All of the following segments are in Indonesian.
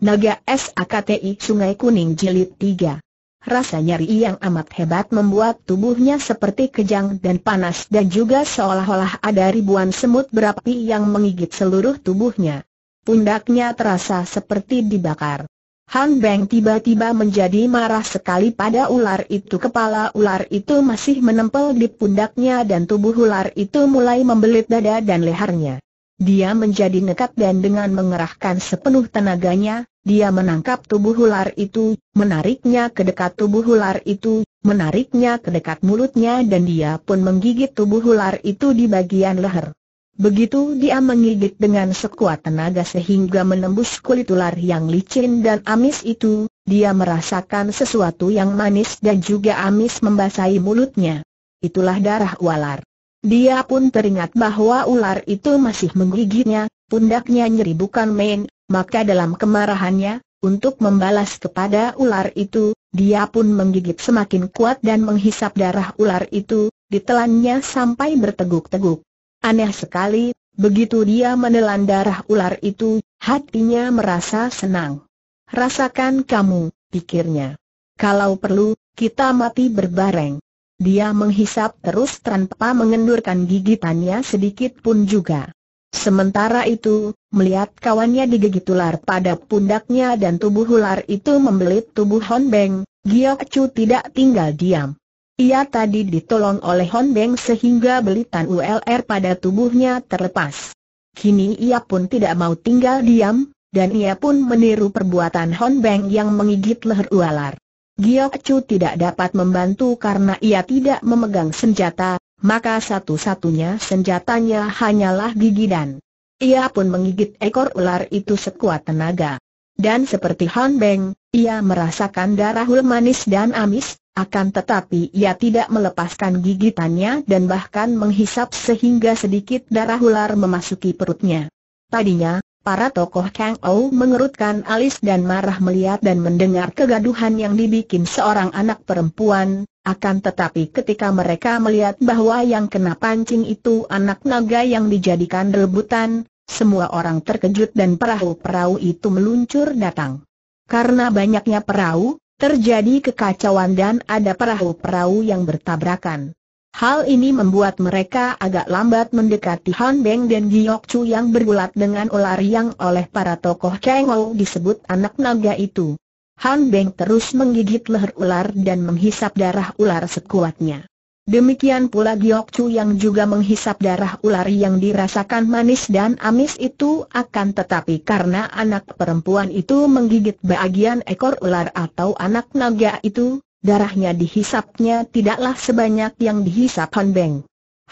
Naga SAKTI Sungai Kuning Jilid 3 Rasa nyeri yang amat hebat membuat tubuhnya seperti kejang dan panas dan juga seolah-olah ada ribuan semut berapi yang menggigit seluruh tubuhnya. Pundaknya terasa seperti dibakar. Han Beng tiba-tiba menjadi marah sekali pada ular itu. Kepala ular itu masih menempel di pundaknya dan tubuh ular itu mulai membelit dada dan lehernya. Dia menjadi nekat dan dengan mengerahkan sepenuh tenaganya, dia menangkap tubuh ular itu, menariknya ke dekat tubuh ular itu, menariknya ke dekat mulutnya dan dia pun menggigit tubuh ular itu di bagian leher. Begitu dia menggigit dengan sekuat tenaga sehingga menembus kulit ular yang licin dan amis itu, dia merasakan sesuatu yang manis dan juga amis membasahi mulutnya. Itulah darah ular. Dia pun teringat bahwa ular itu masih menggigitnya, pundaknya nyeri bukan main, maka dalam kemarahannya, untuk membalas kepada ular itu, dia pun menggigit semakin kuat dan menghisap darah ular itu, ditelannya sampai berteguk-teguk. Aneh sekali, begitu dia menelan darah ular itu, hatinya merasa senang. Rasakan kamu, pikirnya. Kalau perlu, kita mati berbareng. Dia menghisap terus tanpa mengendurkan gigitannya sedikit pun juga. Sementara itu, melihat kawannya digigit ular pada pundaknya dan tubuh ular itu membelit tubuh Hon Beng, Giok Chu tidak tinggal diam. Ia tadi ditolong oleh Hon Beng sehingga belitan ULR pada tubuhnya terlepas. Kini ia pun tidak mau tinggal diam, dan ia pun meniru perbuatan Hon Beng yang menggigit leher ular. Giok Chu tidak dapat membantu karena ia tidak memegang senjata, maka satu-satunya senjatanya hanyalah gigi dan ia pun menggigit ekor ular itu sekuat tenaga. Dan seperti Han Beng, ia merasakan darah darahul manis dan amis, akan tetapi ia tidak melepaskan gigitannya dan bahkan menghisap sehingga sedikit darah ular memasuki perutnya. Tadinya, Para tokoh Kang Ou mengerutkan alis dan marah melihat dan mendengar kegaduhan yang dibikin seorang anak perempuan, akan tetapi ketika mereka melihat bahwa yang kena pancing itu anak naga yang dijadikan rebutan, semua orang terkejut dan perahu-perahu itu meluncur datang. Karena banyaknya perahu, terjadi kekacauan dan ada perahu-perahu yang bertabrakan. Hal ini membuat mereka agak lambat mendekati Han Beng dan Giok Chu yang bergulat dengan ular yang oleh para tokoh Ou disebut anak naga itu. Han Beng terus menggigit leher ular dan menghisap darah ular sekuatnya. Demikian pula Giok Chu yang juga menghisap darah ular yang dirasakan manis dan amis itu akan tetapi karena anak perempuan itu menggigit bagian ekor ular atau anak naga itu, darahnya dihisapnya tidaklah sebanyak yang dihisap Han Beng.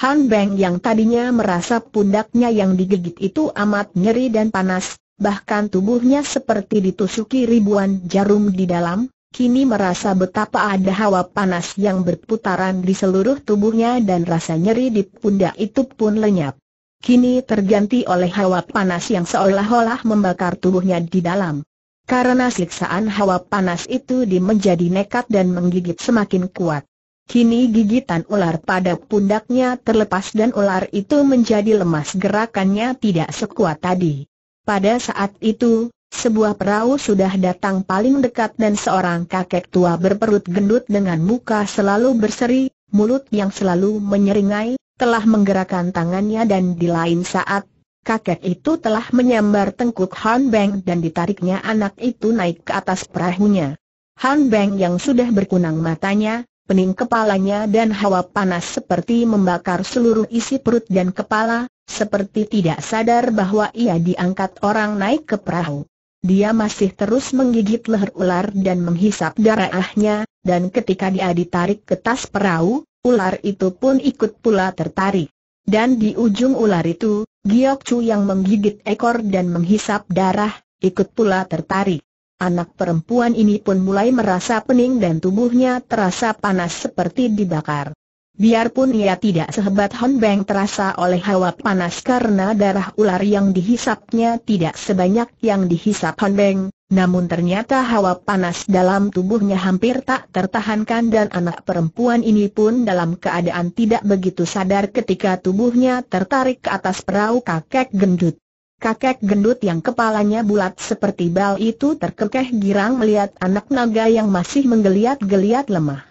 Han Beng yang tadinya merasa pundaknya yang digigit itu amat nyeri dan panas, bahkan tubuhnya seperti ditusuki ribuan jarum di dalam, kini merasa betapa ada hawa panas yang berputaran di seluruh tubuhnya dan rasa nyeri di pundak itu pun lenyap. Kini terganti oleh hawa panas yang seolah-olah membakar tubuhnya di dalam. Karena siksaan hawa panas itu di menjadi nekat dan menggigit semakin kuat. Kini gigitan ular pada pundaknya terlepas dan ular itu menjadi lemas gerakannya tidak sekuat tadi. Pada saat itu, sebuah perahu sudah datang paling dekat dan seorang kakek tua berperut gendut dengan muka selalu berseri, mulut yang selalu menyeringai, telah menggerakkan tangannya dan di lain saat, kakek itu telah menyambar tengkuk Han Beng dan ditariknya anak itu naik ke atas perahunya. Han Beng yang sudah berkunang matanya, pening kepalanya dan hawa panas seperti membakar seluruh isi perut dan kepala, seperti tidak sadar bahwa ia diangkat orang naik ke perahu. Dia masih terus menggigit leher ular dan menghisap darahnya, dan ketika dia ditarik ke tas perahu, ular itu pun ikut pula tertarik. Dan di ujung ular itu, Giok Chu yang menggigit ekor dan menghisap darah, ikut pula tertarik. Anak perempuan ini pun mulai merasa pening dan tubuhnya terasa panas seperti dibakar. Biarpun ia tidak sehebat Hon Beng terasa oleh hawa panas karena darah ular yang dihisapnya tidak sebanyak yang dihisap Hon Beng, namun ternyata hawa panas dalam tubuhnya hampir tak tertahankan dan anak perempuan ini pun dalam keadaan tidak begitu sadar ketika tubuhnya tertarik ke atas perahu kakek gendut. Kakek gendut yang kepalanya bulat seperti bal itu terkekeh girang melihat anak naga yang masih menggeliat-geliat lemah.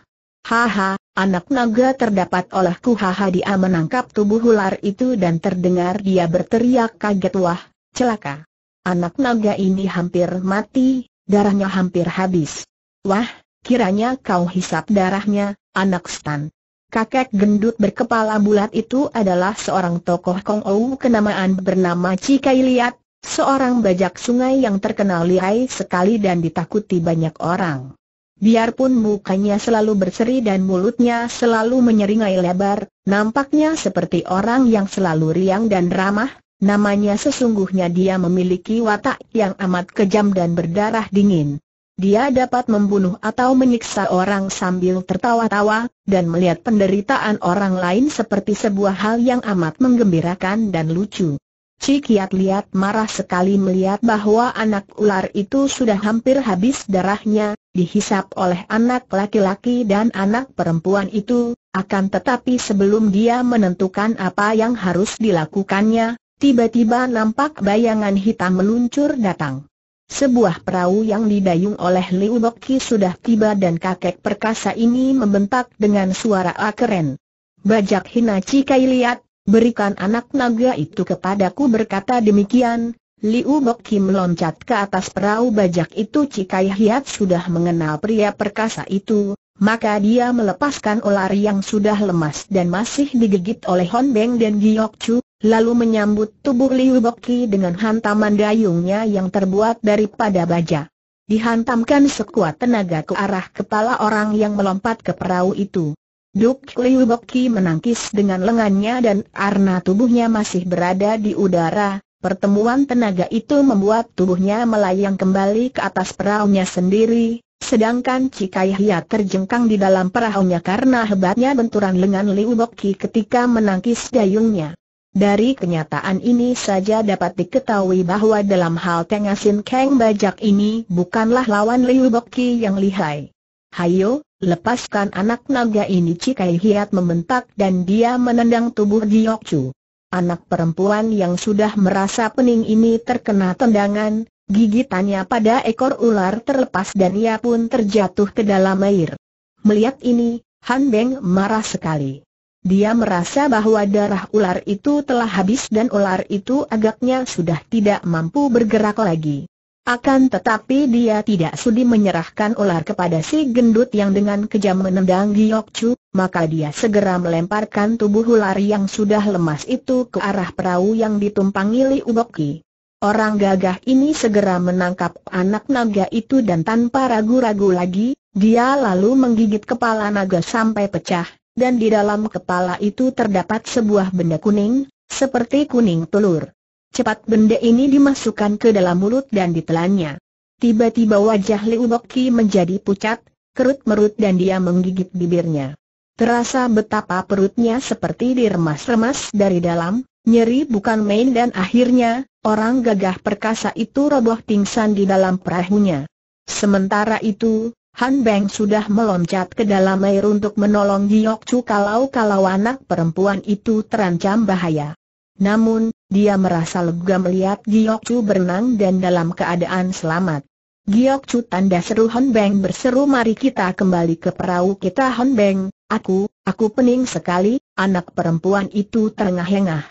Haha, Anak naga terdapat olehku kuhaha dia menangkap tubuh ular itu dan terdengar dia berteriak kaget wah, celaka. Anak naga ini hampir mati, darahnya hampir habis. Wah, kiranya kau hisap darahnya, anak stan. Kakek gendut berkepala bulat itu adalah seorang tokoh Kong Ou kenamaan bernama Cikai Liat, seorang bajak sungai yang terkenal lihai sekali dan ditakuti banyak orang. Biarpun mukanya selalu berseri dan mulutnya selalu menyeringai lebar, nampaknya seperti orang yang selalu riang dan ramah, namanya sesungguhnya dia memiliki watak yang amat kejam dan berdarah dingin. Dia dapat membunuh atau menyiksa orang sambil tertawa-tawa, dan melihat penderitaan orang lain seperti sebuah hal yang amat menggembirakan dan lucu. Ci Kiat Liat marah sekali melihat bahwa anak ular itu sudah hampir habis darahnya, dihisap oleh anak laki-laki dan anak perempuan itu, akan tetapi sebelum dia menentukan apa yang harus dilakukannya, tiba-tiba nampak bayangan hitam meluncur datang. Sebuah perahu yang didayung oleh Liu Boki sudah tiba dan kakek perkasa ini membentak dengan suara keren. Bajak Hina Ci Kiat, berikan anak naga itu kepadaku berkata demikian, Liu Bok Kim loncat ke atas perahu bajak itu Cikai Hiat sudah mengenal pria perkasa itu, maka dia melepaskan ular yang sudah lemas dan masih digigit oleh Hon Beng dan Giok Chu, lalu menyambut tubuh Liu Bok Ki dengan hantaman dayungnya yang terbuat daripada baja. Dihantamkan sekuat tenaga ke arah kepala orang yang melompat ke perahu itu. Duk Liu Boki menangkis dengan lengannya dan karena tubuhnya masih berada di udara. Pertemuan tenaga itu membuat tubuhnya melayang kembali ke atas perahunya sendiri, sedangkan Cikai terjengkang di dalam perahunya karena hebatnya benturan lengan Liu Boki ketika menangkis dayungnya. Dari kenyataan ini saja dapat diketahui bahwa dalam hal Tengasin keng Bajak ini bukanlah lawan Liu Boki yang lihai. Hayo, Lepaskan anak naga ini Cikai Hiat membentak dan dia menendang tubuh Giyok Chu. Anak perempuan yang sudah merasa pening ini terkena tendangan, gigitannya pada ekor ular terlepas dan ia pun terjatuh ke dalam air. Melihat ini, Han Beng marah sekali. Dia merasa bahwa darah ular itu telah habis dan ular itu agaknya sudah tidak mampu bergerak lagi. Akan tetapi dia tidak sudi menyerahkan ular kepada si gendut yang dengan kejam menendang Giok Chu, maka dia segera melemparkan tubuh ular yang sudah lemas itu ke arah perahu yang ditumpangi Li Uboki. Orang gagah ini segera menangkap anak naga itu dan tanpa ragu-ragu lagi, dia lalu menggigit kepala naga sampai pecah, dan di dalam kepala itu terdapat sebuah benda kuning, seperti kuning telur. Cepat benda ini dimasukkan ke dalam mulut dan ditelannya. Tiba-tiba wajah Liu Boki menjadi pucat, kerut merut dan dia menggigit bibirnya. Terasa betapa perutnya seperti diremas-remas dari dalam, nyeri bukan main dan akhirnya, orang gagah perkasa itu roboh pingsan di dalam perahunya. Sementara itu, Han Beng sudah meloncat ke dalam air untuk menolong Giyok Chu kalau-kalau anak perempuan itu terancam bahaya. Namun, dia merasa lega melihat Giok Chu berenang dan dalam keadaan selamat. Giok Chu tanda seru Hon Beng berseru mari kita kembali ke perahu kita Hon Beng, aku, aku pening sekali, anak perempuan itu terengah-engah.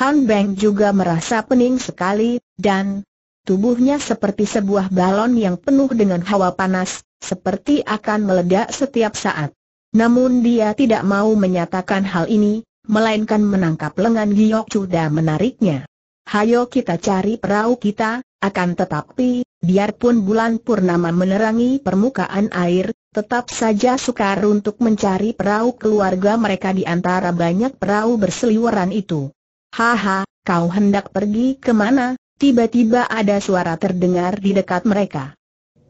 Han Beng juga merasa pening sekali, dan tubuhnya seperti sebuah balon yang penuh dengan hawa panas, seperti akan meledak setiap saat. Namun dia tidak mau menyatakan hal ini, melainkan menangkap lengan Giok sudah menariknya. Hayo kita cari perahu kita, akan tetapi, biarpun bulan purnama menerangi permukaan air, tetap saja sukar untuk mencari perahu keluarga mereka di antara banyak perahu berseliweran itu. Haha, kau hendak pergi kemana? Tiba-tiba ada suara terdengar di dekat mereka.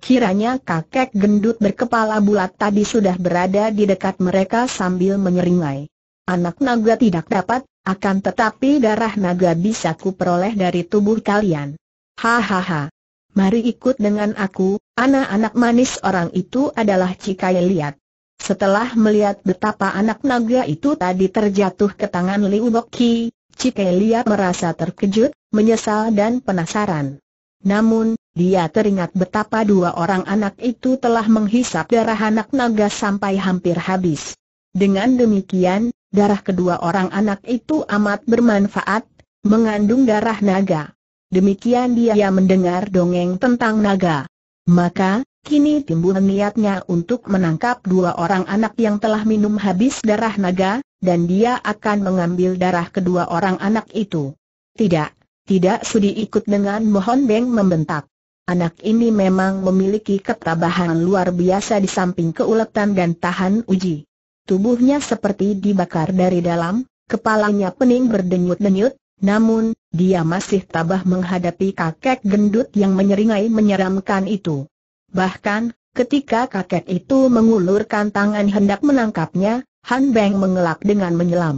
Kiranya kakek gendut berkepala bulat tadi sudah berada di dekat mereka sambil menyeringai. Anak naga tidak dapat, akan tetapi darah naga bisa kuperoleh dari tubuh kalian. Hahaha. Mari ikut dengan aku, anak-anak manis orang itu adalah Cikai Liat. Setelah melihat betapa anak naga itu tadi terjatuh ke tangan Liu Boki, Cikai Liat merasa terkejut, menyesal dan penasaran. Namun, dia teringat betapa dua orang anak itu telah menghisap darah anak naga sampai hampir habis. Dengan demikian, darah kedua orang anak itu amat bermanfaat, mengandung darah naga. Demikian dia mendengar dongeng tentang naga. Maka, kini timbul niatnya untuk menangkap dua orang anak yang telah minum habis darah naga, dan dia akan mengambil darah kedua orang anak itu. Tidak, tidak sudi ikut dengan Mohon Beng membentak. Anak ini memang memiliki ketabahan luar biasa di samping keuletan dan tahan uji tubuhnya seperti dibakar dari dalam, kepalanya pening berdenyut-denyut, namun, dia masih tabah menghadapi kakek gendut yang menyeringai menyeramkan itu. Bahkan, ketika kakek itu mengulurkan tangan hendak menangkapnya, Han Beng mengelak dengan menyelam.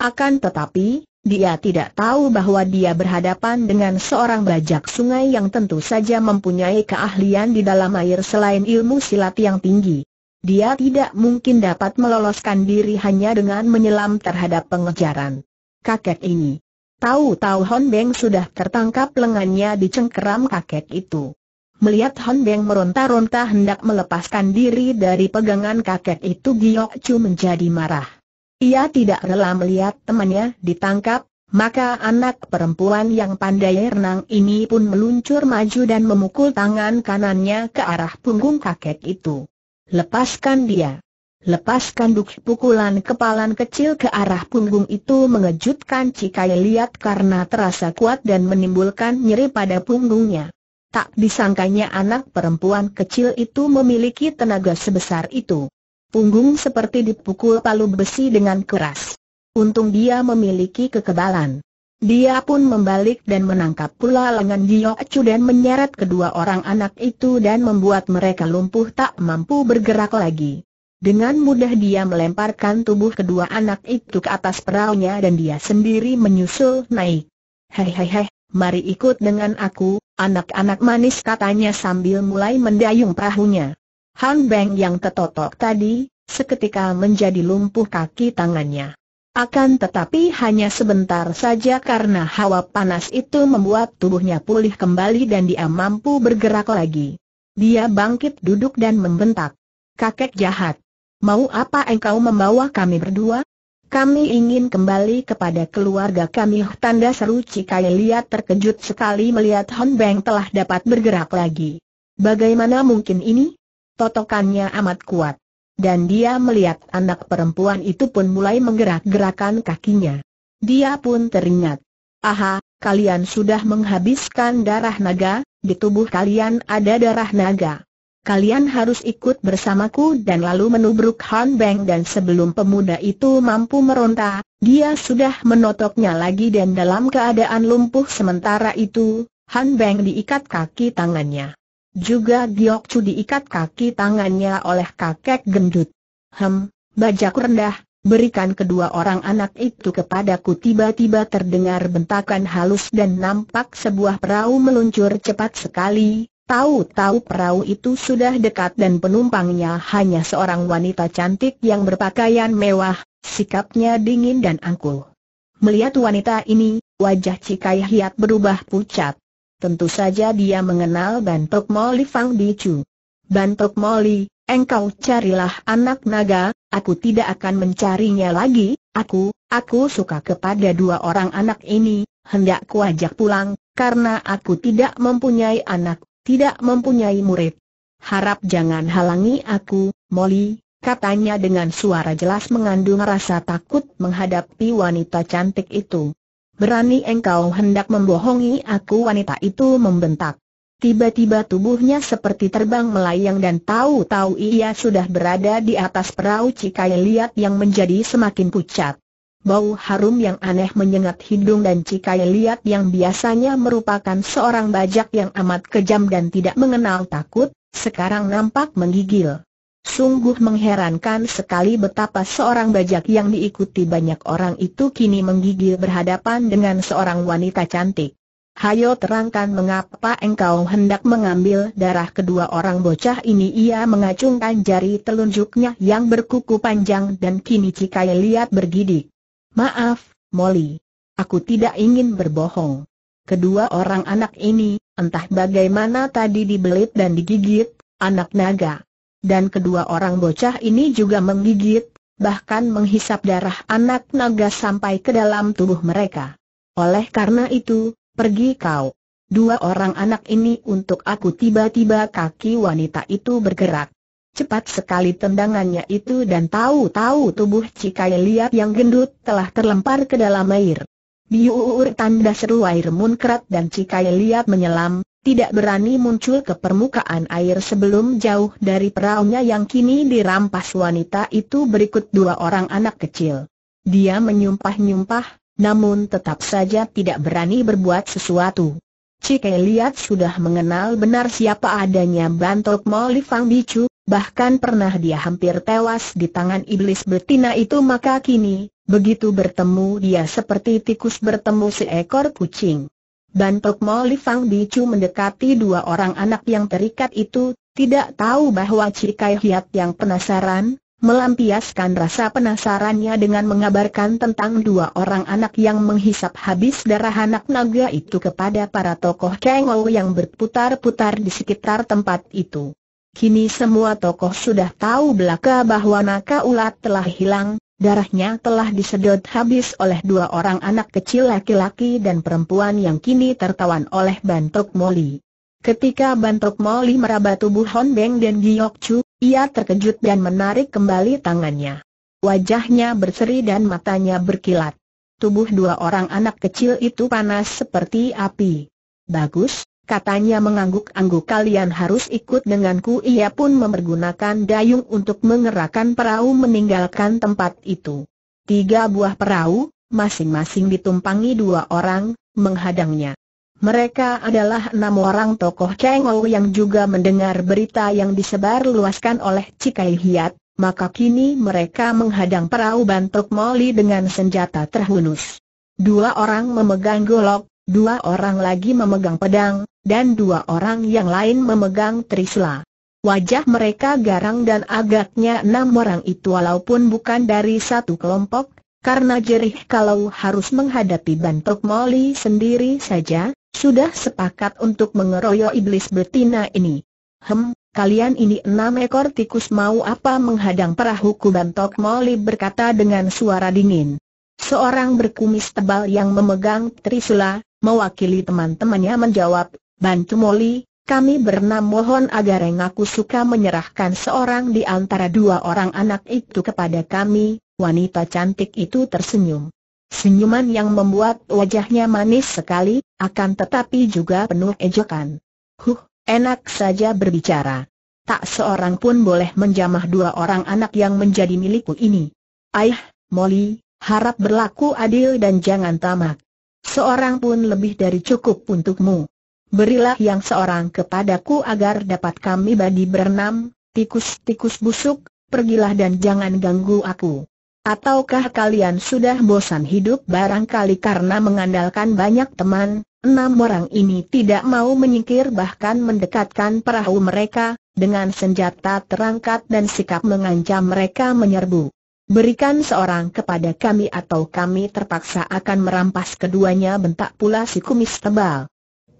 Akan tetapi, dia tidak tahu bahwa dia berhadapan dengan seorang bajak sungai yang tentu saja mempunyai keahlian di dalam air selain ilmu silat yang tinggi. Dia tidak mungkin dapat meloloskan diri hanya dengan menyelam terhadap pengejaran. Kakek ini. Tahu-tahu Hon Beng sudah tertangkap lengannya di cengkeram kakek itu. Melihat Hon Beng meronta-ronta hendak melepaskan diri dari pegangan kakek itu Giok Chu menjadi marah. Ia tidak rela melihat temannya ditangkap, maka anak perempuan yang pandai renang ini pun meluncur maju dan memukul tangan kanannya ke arah punggung kakek itu. Lepaskan dia. Lepaskan duk pukulan kepalan kecil ke arah punggung itu mengejutkan Cikai lihat karena terasa kuat dan menimbulkan nyeri pada punggungnya. Tak disangkanya anak perempuan kecil itu memiliki tenaga sebesar itu. Punggung seperti dipukul palu besi dengan keras. Untung dia memiliki kekebalan. Dia pun membalik dan menangkap pula lengan Giok Chu dan menyeret kedua orang anak itu dan membuat mereka lumpuh tak mampu bergerak lagi. Dengan mudah dia melemparkan tubuh kedua anak itu ke atas peraunya dan dia sendiri menyusul naik. Hei hei hei, mari ikut dengan aku, anak-anak manis katanya sambil mulai mendayung perahunya. Han Beng yang ketotok tadi, seketika menjadi lumpuh kaki tangannya. Akan tetapi hanya sebentar saja karena hawa panas itu membuat tubuhnya pulih kembali dan dia mampu bergerak lagi. Dia bangkit duduk dan membentak. Kakek jahat. Mau apa engkau membawa kami berdua? Kami ingin kembali kepada keluarga kami Tanda seru Cikai lihat terkejut sekali melihat Hon Beng telah dapat bergerak lagi Bagaimana mungkin ini? Totokannya amat kuat dan dia melihat anak perempuan itu pun mulai menggerak-gerakan kakinya. Dia pun teringat. Aha, kalian sudah menghabiskan darah naga, di tubuh kalian ada darah naga. Kalian harus ikut bersamaku dan lalu menubruk Han Beng dan sebelum pemuda itu mampu meronta, dia sudah menotoknya lagi dan dalam keadaan lumpuh sementara itu, Han Beng diikat kaki tangannya. Juga Giok Chu diikat kaki tangannya oleh kakek gendut. Hem, bajak rendah, berikan kedua orang anak itu kepadaku tiba-tiba terdengar bentakan halus dan nampak sebuah perahu meluncur cepat sekali. Tahu-tahu perahu itu sudah dekat dan penumpangnya hanya seorang wanita cantik yang berpakaian mewah, sikapnya dingin dan angkuh. Melihat wanita ini, wajah Cikai Hiat berubah pucat. Tentu saja dia mengenal Bantok Moli Fang Bicu. Bantok Moli, engkau carilah anak naga, aku tidak akan mencarinya lagi, aku, aku suka kepada dua orang anak ini, hendak ajak pulang, karena aku tidak mempunyai anak, tidak mempunyai murid. Harap jangan halangi aku, Moli, katanya dengan suara jelas mengandung rasa takut menghadapi wanita cantik itu. Berani engkau hendak membohongi aku wanita itu membentak. Tiba-tiba tubuhnya seperti terbang melayang dan tahu-tahu ia sudah berada di atas perahu Cikai Liat yang menjadi semakin pucat. Bau harum yang aneh menyengat hidung dan Cikai Liat yang biasanya merupakan seorang bajak yang amat kejam dan tidak mengenal takut, sekarang nampak menggigil. Sungguh mengherankan sekali betapa seorang bajak yang diikuti banyak orang itu kini menggigil berhadapan dengan seorang wanita cantik. Hayo terangkan mengapa engkau hendak mengambil darah kedua orang bocah ini ia mengacungkan jari telunjuknya yang berkuku panjang dan kini cikai lihat bergidik. Maaf, Molly. Aku tidak ingin berbohong. Kedua orang anak ini, entah bagaimana tadi dibelit dan digigit, anak naga dan kedua orang bocah ini juga menggigit, bahkan menghisap darah anak naga sampai ke dalam tubuh mereka. Oleh karena itu, pergi kau. Dua orang anak ini untuk aku tiba-tiba kaki wanita itu bergerak. Cepat sekali tendangannya itu dan tahu-tahu tubuh Cikai Liat yang gendut telah terlempar ke dalam air. Biuur tanda seru air munkrat dan Cikai Liat menyelam, tidak berani muncul ke permukaan air sebelum jauh dari peraunya yang kini dirampas wanita itu berikut dua orang anak kecil. Dia menyumpah-nyumpah, namun tetap saja tidak berani berbuat sesuatu. Cike Liat sudah mengenal benar siapa adanya Bantok Moli Fang Bicu, bahkan pernah dia hampir tewas di tangan iblis betina itu maka kini, begitu bertemu dia seperti tikus bertemu seekor kucing. Ban Pek Mo Li Fang Bicu mendekati dua orang anak yang terikat itu, tidak tahu bahwa Cikai Hiat yang penasaran, melampiaskan rasa penasarannya dengan mengabarkan tentang dua orang anak yang menghisap habis darah anak naga itu kepada para tokoh Kengou yang berputar-putar di sekitar tempat itu. Kini semua tokoh sudah tahu belaka bahwa naga ulat telah hilang, Darahnya telah disedot habis oleh dua orang anak kecil laki-laki dan perempuan yang kini tertawan oleh Bantok Moli. Ketika Bantok Moli meraba tubuh Hon Beng dan Giok Chu, ia terkejut dan menarik kembali tangannya. Wajahnya berseri dan matanya berkilat. Tubuh dua orang anak kecil itu panas seperti api. Bagus, Katanya mengangguk-angguk kalian harus ikut denganku Ia pun memergunakan dayung untuk mengerahkan perahu meninggalkan tempat itu Tiga buah perahu, masing-masing ditumpangi dua orang, menghadangnya mereka adalah enam orang tokoh cengol yang juga mendengar berita yang disebarluaskan oleh Cikai Hiat, maka kini mereka menghadang perahu bantuk Moli dengan senjata terhunus. Dua orang memegang golok, dua orang lagi memegang pedang, dan dua orang yang lain memegang trisula. Wajah mereka garang dan agaknya enam orang itu walaupun bukan dari satu kelompok, karena jerih kalau harus menghadapi bantok Molly sendiri saja, sudah sepakat untuk mengeroyok iblis betina ini. Hem, kalian ini enam ekor tikus mau apa menghadang perahuku bantok Molly berkata dengan suara dingin. Seorang berkumis tebal yang memegang trisula, Mewakili teman-temannya menjawab, Bantu Moli, kami bernam mohon agar aku suka menyerahkan seorang di antara dua orang anak itu kepada kami, wanita cantik itu tersenyum. Senyuman yang membuat wajahnya manis sekali, akan tetapi juga penuh ejekan. Huh, enak saja berbicara. Tak seorang pun boleh menjamah dua orang anak yang menjadi milikku ini. Ayah, Molly, harap berlaku adil dan jangan tamak. Seorang pun lebih dari cukup untukmu. Berilah yang seorang kepadaku agar dapat kami badi berenam, tikus-tikus busuk, pergilah dan jangan ganggu aku. Ataukah kalian sudah bosan hidup barangkali karena mengandalkan banyak teman, Enam orang ini tidak mau menyingkir bahkan mendekatkan perahu mereka, dengan senjata terangkat dan sikap mengancam mereka menyerbu. Berikan seorang kepada kami atau kami terpaksa akan merampas keduanya bentak pula si kumis tebal.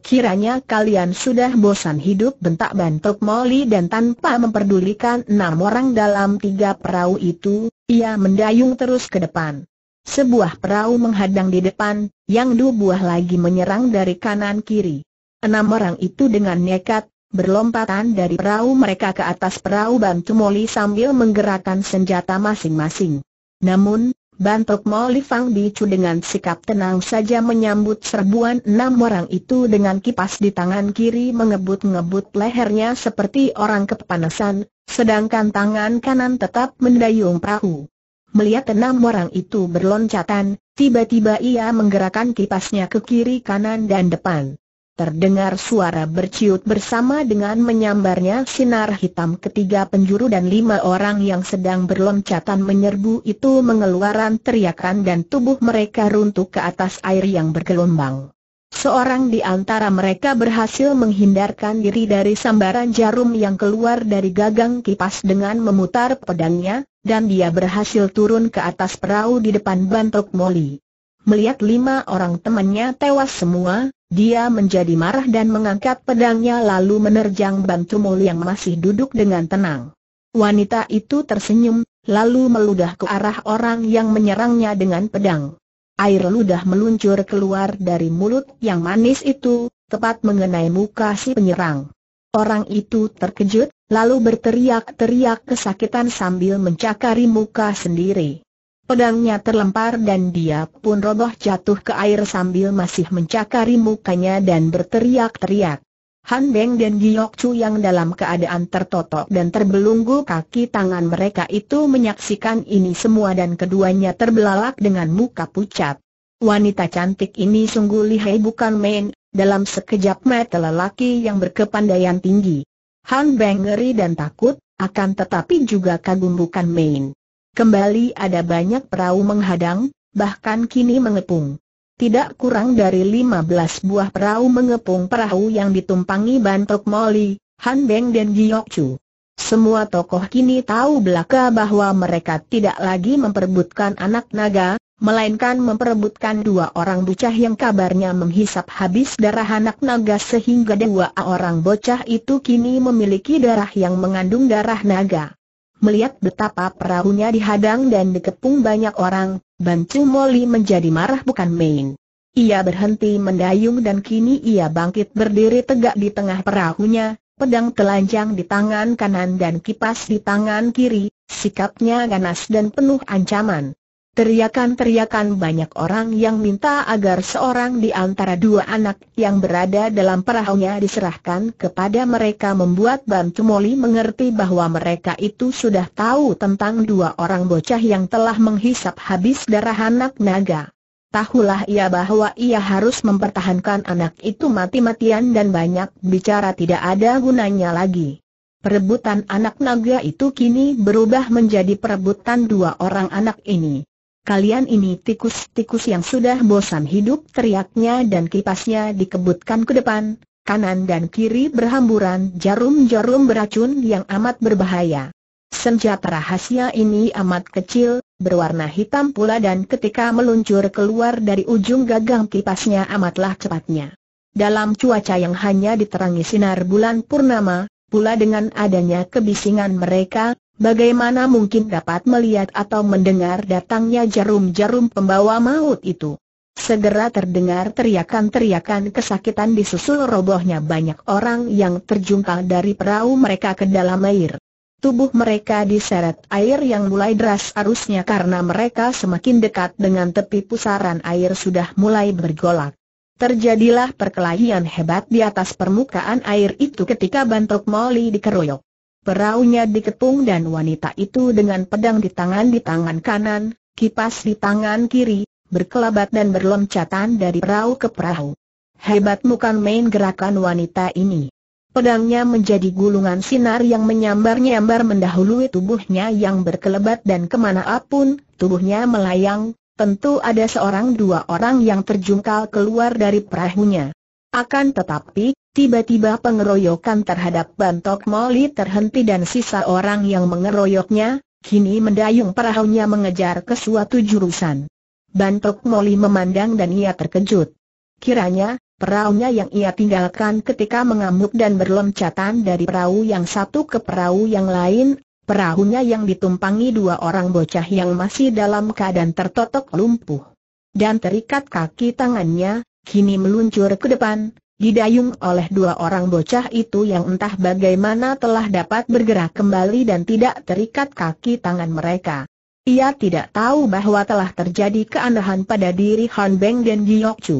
Kiranya kalian sudah bosan hidup bentak bantuk Molly dan tanpa memperdulikan enam orang dalam tiga perahu itu, ia mendayung terus ke depan. Sebuah perahu menghadang di depan, yang dua buah lagi menyerang dari kanan kiri. Enam orang itu dengan nekat, berlompatan dari perahu mereka ke atas perahu Bantu Moli sambil menggerakkan senjata masing-masing. Namun, Bantuk Moli Fang Bicu dengan sikap tenang saja menyambut serbuan enam orang itu dengan kipas di tangan kiri mengebut-ngebut lehernya seperti orang kepanasan, sedangkan tangan kanan tetap mendayung perahu. Melihat enam orang itu berloncatan, tiba-tiba ia menggerakkan kipasnya ke kiri kanan dan depan. Terdengar suara berciut bersama dengan menyambarnya sinar hitam ketiga penjuru dan lima orang yang sedang berloncatan menyerbu itu mengeluarkan teriakan dan tubuh mereka runtuh ke atas air yang bergelombang. Seorang di antara mereka berhasil menghindarkan diri dari sambaran jarum yang keluar dari gagang kipas dengan memutar pedangnya, dan dia berhasil turun ke atas perahu di depan bantok molly. Melihat lima orang temannya tewas semua, dia menjadi marah dan mengangkat pedangnya lalu menerjang Bantumul yang masih duduk dengan tenang. Wanita itu tersenyum, lalu meludah ke arah orang yang menyerangnya dengan pedang. Air ludah meluncur keluar dari mulut yang manis itu, tepat mengenai muka si penyerang. Orang itu terkejut, lalu berteriak-teriak kesakitan sambil mencakari muka sendiri. Pedangnya terlempar dan dia pun roboh jatuh ke air sambil masih mencakari mukanya dan berteriak-teriak. Han Beng dan Giok Chu yang dalam keadaan tertotok dan terbelunggu kaki tangan mereka itu menyaksikan ini semua dan keduanya terbelalak dengan muka pucat. Wanita cantik ini sungguh lihai bukan main, dalam sekejap mata lelaki yang berkepandaian tinggi. Han Beng ngeri dan takut, akan tetapi juga kagum bukan main. Kembali ada banyak perahu menghadang, bahkan kini mengepung. Tidak kurang dari 15 buah perahu mengepung perahu yang ditumpangi Bantok Moli, Han Beng dan Giok Chu. Semua tokoh kini tahu belaka bahwa mereka tidak lagi memperebutkan anak naga, melainkan memperebutkan dua orang bocah yang kabarnya menghisap habis darah anak naga sehingga dua orang bocah itu kini memiliki darah yang mengandung darah naga. Melihat betapa perahunya dihadang dan dikepung banyak orang, Bancu Moli menjadi marah bukan main. Ia berhenti mendayung dan kini ia bangkit berdiri tegak di tengah perahunya, pedang telanjang di tangan kanan dan kipas di tangan kiri, sikapnya ganas dan penuh ancaman. Teriakan-teriakan banyak orang yang minta agar seorang di antara dua anak yang berada dalam perahunya diserahkan kepada mereka membuat Ban Cumoli mengerti bahwa mereka itu sudah tahu tentang dua orang bocah yang telah menghisap habis darah anak naga. Tahulah ia bahwa ia harus mempertahankan anak itu mati-matian dan banyak bicara tidak ada gunanya lagi. Perebutan anak naga itu kini berubah menjadi perebutan dua orang anak ini. Kalian ini tikus-tikus yang sudah bosan hidup teriaknya dan kipasnya dikebutkan ke depan, kanan dan kiri berhamburan jarum-jarum beracun yang amat berbahaya. Senjata rahasia ini amat kecil, berwarna hitam pula dan ketika meluncur keluar dari ujung gagang kipasnya amatlah cepatnya. Dalam cuaca yang hanya diterangi sinar bulan purnama, pula dengan adanya kebisingan mereka, Bagaimana mungkin dapat melihat atau mendengar datangnya jarum-jarum pembawa maut itu? Segera terdengar teriakan-teriakan kesakitan disusul robohnya banyak orang yang terjungkal dari perahu mereka ke dalam air. Tubuh mereka diseret air yang mulai deras arusnya karena mereka semakin dekat dengan tepi pusaran air sudah mulai bergolak. Terjadilah perkelahian hebat di atas permukaan air itu ketika Bantok Molly dikeroyok. Peraunya dikepung dan wanita itu dengan pedang di tangan di tangan kanan, kipas di tangan kiri, berkelabat dan berloncatan dari perahu ke perahu. Hebat bukan main gerakan wanita ini. Pedangnya menjadi gulungan sinar yang menyambar-nyambar mendahului tubuhnya yang berkelebat dan kemana apun tubuhnya melayang, tentu ada seorang dua orang yang terjungkal keluar dari perahunya. Akan tetapi, tiba-tiba pengeroyokan terhadap Bantok Moli terhenti dan sisa orang yang mengeroyoknya, kini mendayung perahunya mengejar ke suatu jurusan. Bantok Moli memandang dan ia terkejut. Kiranya, perahunya yang ia tinggalkan ketika mengamuk dan berloncatan dari perahu yang satu ke perahu yang lain, perahunya yang ditumpangi dua orang bocah yang masih dalam keadaan tertotok lumpuh. Dan terikat kaki tangannya, kini meluncur ke depan, didayung oleh dua orang bocah itu yang entah bagaimana telah dapat bergerak kembali dan tidak terikat kaki tangan mereka. Ia tidak tahu bahwa telah terjadi keanehan pada diri Han Beng dan Giok Chu.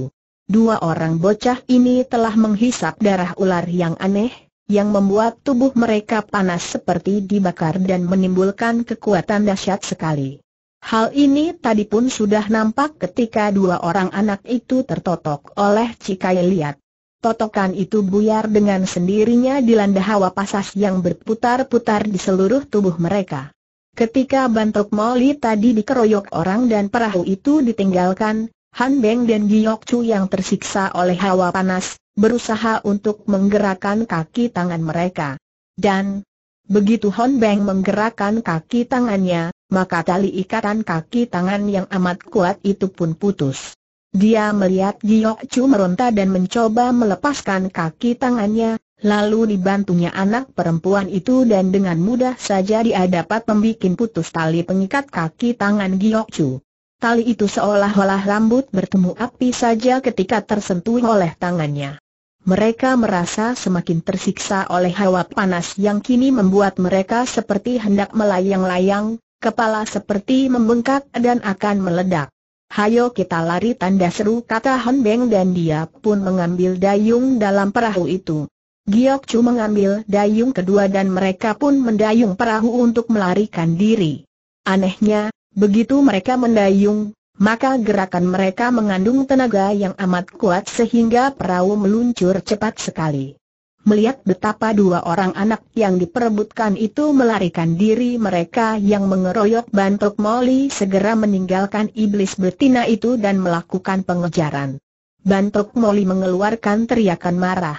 Dua orang bocah ini telah menghisap darah ular yang aneh, yang membuat tubuh mereka panas seperti dibakar dan menimbulkan kekuatan dahsyat sekali. Hal ini tadi pun sudah nampak ketika dua orang anak itu tertotok oleh Cikai Liat. Totokan itu buyar dengan sendirinya dilanda hawa pasas yang berputar-putar di seluruh tubuh mereka. Ketika bantok molly tadi dikeroyok orang dan perahu itu ditinggalkan, Han Beng dan Giok Chu yang tersiksa oleh hawa panas, berusaha untuk menggerakkan kaki tangan mereka. Dan, begitu Han Beng menggerakkan kaki tangannya, maka tali ikatan kaki tangan yang amat kuat itu pun putus. Dia melihat Giok Chu meronta dan mencoba melepaskan kaki tangannya, lalu dibantunya anak perempuan itu dan dengan mudah saja dia dapat membuat putus tali pengikat kaki tangan Giok Chu. Tali itu seolah-olah rambut bertemu api saja ketika tersentuh oleh tangannya. Mereka merasa semakin tersiksa oleh hawa panas yang kini membuat mereka seperti hendak melayang-layang, Kepala seperti membengkak dan akan meledak. Hayo kita lari tanda seru kata Han Beng dan dia pun mengambil dayung dalam perahu itu. Giok Chu mengambil dayung kedua dan mereka pun mendayung perahu untuk melarikan diri. Anehnya, begitu mereka mendayung, maka gerakan mereka mengandung tenaga yang amat kuat sehingga perahu meluncur cepat sekali melihat betapa dua orang anak yang diperebutkan itu melarikan diri mereka yang mengeroyok Bantuk Molly segera meninggalkan iblis betina itu dan melakukan pengejaran. Bantuk Molly mengeluarkan teriakan marah.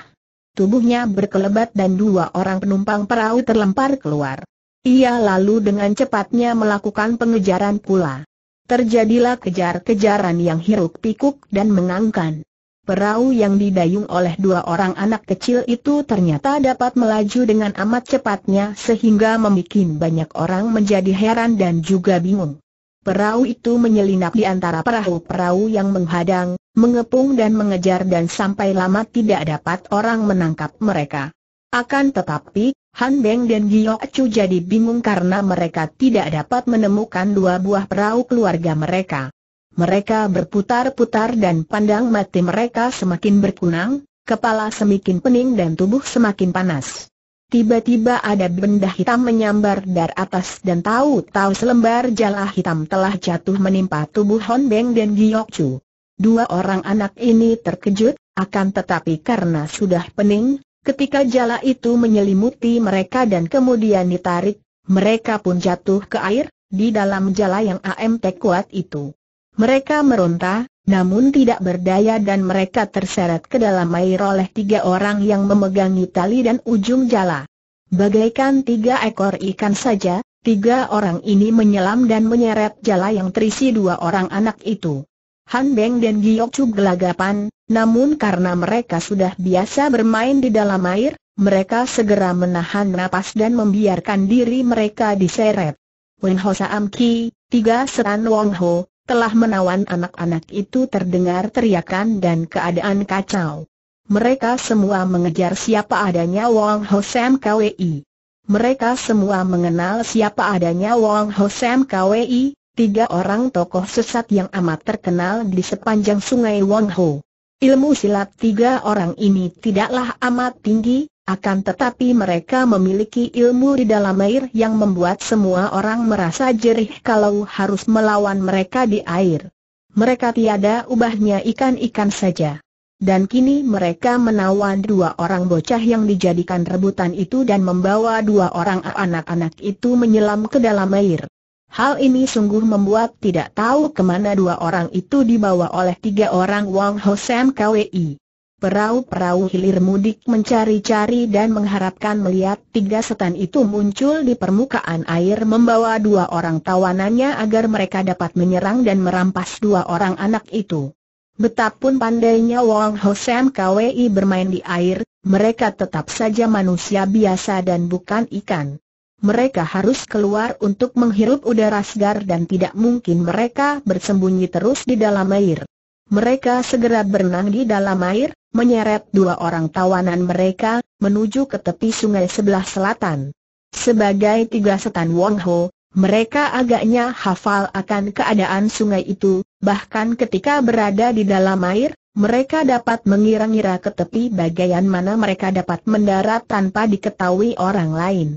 Tubuhnya berkelebat dan dua orang penumpang perahu terlempar keluar. Ia lalu dengan cepatnya melakukan pengejaran pula. Terjadilah kejar-kejaran yang hiruk pikuk dan mengangkang. Perahu yang didayung oleh dua orang anak kecil itu ternyata dapat melaju dengan amat cepatnya sehingga membuat banyak orang menjadi heran dan juga bingung. Perahu itu menyelinap di antara perahu-perahu yang menghadang, mengepung dan mengejar dan sampai lama tidak dapat orang menangkap mereka. Akan tetapi, Han Beng dan Gio Chu jadi bingung karena mereka tidak dapat menemukan dua buah perahu keluarga mereka. Mereka berputar-putar dan pandang mati mereka semakin berkunang, kepala semakin pening dan tubuh semakin panas. Tiba-tiba ada benda hitam menyambar dari atas dan tahu-tahu selembar jala hitam telah jatuh menimpa tubuh Hon Beng dan Giok Chu. Dua orang anak ini terkejut, akan tetapi karena sudah pening, ketika jala itu menyelimuti mereka dan kemudian ditarik, mereka pun jatuh ke air, di dalam jala yang AMT kuat itu. Mereka meronta, namun tidak berdaya dan mereka terseret ke dalam air oleh tiga orang yang memegangi tali dan ujung jala. Bagaikan tiga ekor ikan saja, tiga orang ini menyelam dan menyeret jala yang terisi dua orang anak itu. Han Beng dan Giok Chu gelagapan, namun karena mereka sudah biasa bermain di dalam air, mereka segera menahan napas dan membiarkan diri mereka diseret. Wen Ho Ki, tiga Seran Wong Ho, telah menawan anak-anak itu terdengar teriakan dan keadaan kacau. Mereka semua mengejar siapa adanya Wong Ho KWI. Mereka semua mengenal siapa adanya Wong Ho KWI, tiga orang tokoh sesat yang amat terkenal di sepanjang sungai Wong Ho. Ilmu silat tiga orang ini tidaklah amat tinggi, akan tetapi mereka memiliki ilmu di dalam air yang membuat semua orang merasa jerih kalau harus melawan mereka di air. Mereka tiada ubahnya ikan-ikan saja. Dan kini mereka menawan dua orang bocah yang dijadikan rebutan itu dan membawa dua orang anak-anak itu menyelam ke dalam air. Hal ini sungguh membuat tidak tahu kemana dua orang itu dibawa oleh tiga orang Wang Hosem KWI. Perahu-perahu hilir mudik mencari-cari dan mengharapkan melihat tiga setan itu muncul di permukaan air membawa dua orang tawanannya agar mereka dapat menyerang dan merampas dua orang anak itu. Betapun pandainya Wong Hosem KWI bermain di air, mereka tetap saja manusia biasa dan bukan ikan. Mereka harus keluar untuk menghirup udara segar dan tidak mungkin mereka bersembunyi terus di dalam air. Mereka segera berenang di dalam air, menyeret dua orang tawanan mereka, menuju ke tepi sungai sebelah selatan. Sebagai tiga setan Wong Ho, mereka agaknya hafal akan keadaan sungai itu, bahkan ketika berada di dalam air, mereka dapat mengira-ngira ke tepi bagian mana mereka dapat mendarat tanpa diketahui orang lain.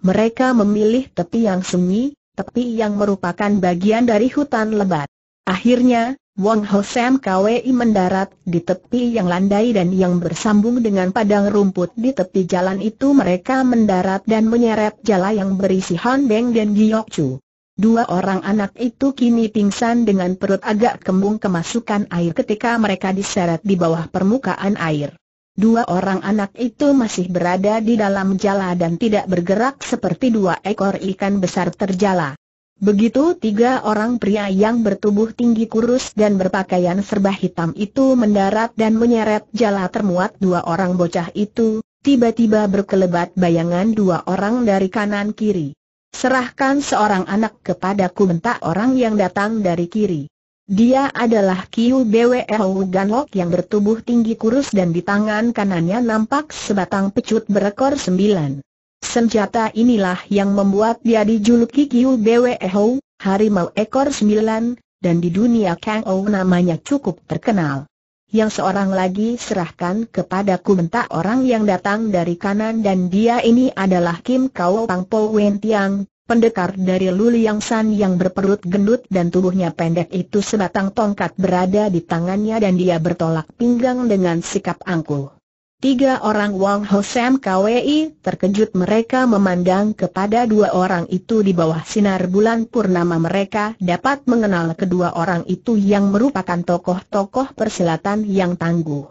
Mereka memilih tepi yang sunyi, tepi yang merupakan bagian dari hutan lebat. Akhirnya, Wong Ho Sam Kwei mendarat di tepi yang landai dan yang bersambung dengan padang rumput di tepi jalan itu mereka mendarat dan menyeret jala yang berisi Han Beng dan Giok Chu. Dua orang anak itu kini pingsan dengan perut agak kembung kemasukan air ketika mereka diseret di bawah permukaan air. Dua orang anak itu masih berada di dalam jala dan tidak bergerak seperti dua ekor ikan besar terjala. Begitu tiga orang pria yang bertubuh tinggi kurus dan berpakaian serba hitam itu mendarat dan menyeret jala termuat dua orang bocah itu, tiba-tiba berkelebat bayangan dua orang dari kanan kiri. Serahkan seorang anak kepadaku bentak orang yang datang dari kiri. Dia adalah Kiu Bwe Ganlok yang bertubuh tinggi kurus dan di tangan kanannya nampak sebatang pecut berekor sembilan. Senjata inilah yang membuat dia dijuluki Kiu Bwe Ho, Harimau Ekor Sembilan, dan di dunia Kang Ou namanya cukup terkenal. Yang seorang lagi serahkan kepada ku bentak orang yang datang dari kanan dan dia ini adalah Kim Kao Pang Po Wen Tiang, pendekar dari Luliang San yang berperut gendut dan tubuhnya pendek itu sebatang tongkat berada di tangannya dan dia bertolak pinggang dengan sikap angkuh. Tiga orang Wang Ho Sam KWI terkejut mereka memandang kepada dua orang itu di bawah sinar bulan purnama mereka dapat mengenal kedua orang itu yang merupakan tokoh-tokoh persilatan yang tangguh.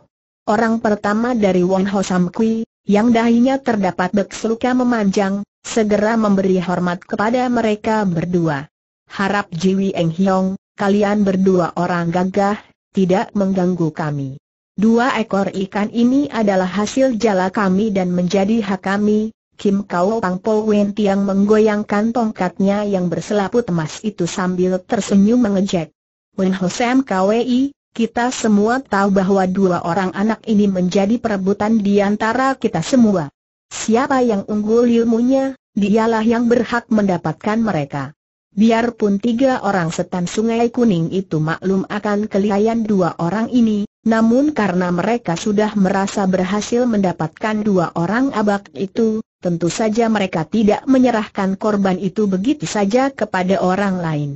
Orang pertama dari Wang Ho Sam Kui, yang dahinya terdapat beksluka memanjang, segera memberi hormat kepada mereka berdua. Harap Jiwi Eng Hiong, kalian berdua orang gagah, tidak mengganggu kami. Dua ekor ikan ini adalah hasil jala kami dan menjadi hak kami. Kim Kau Pang Po Wen Tiang menggoyangkan tongkatnya yang berselaput emas itu sambil tersenyum mengejek. Wen Ho Sam Kwei, kita semua tahu bahwa dua orang anak ini menjadi perebutan di antara kita semua. Siapa yang unggul ilmunya, dialah yang berhak mendapatkan mereka. Biarpun tiga orang setan sungai kuning itu maklum akan kelihayan dua orang ini, namun karena mereka sudah merasa berhasil mendapatkan dua orang abak itu, tentu saja mereka tidak menyerahkan korban itu begitu saja kepada orang lain.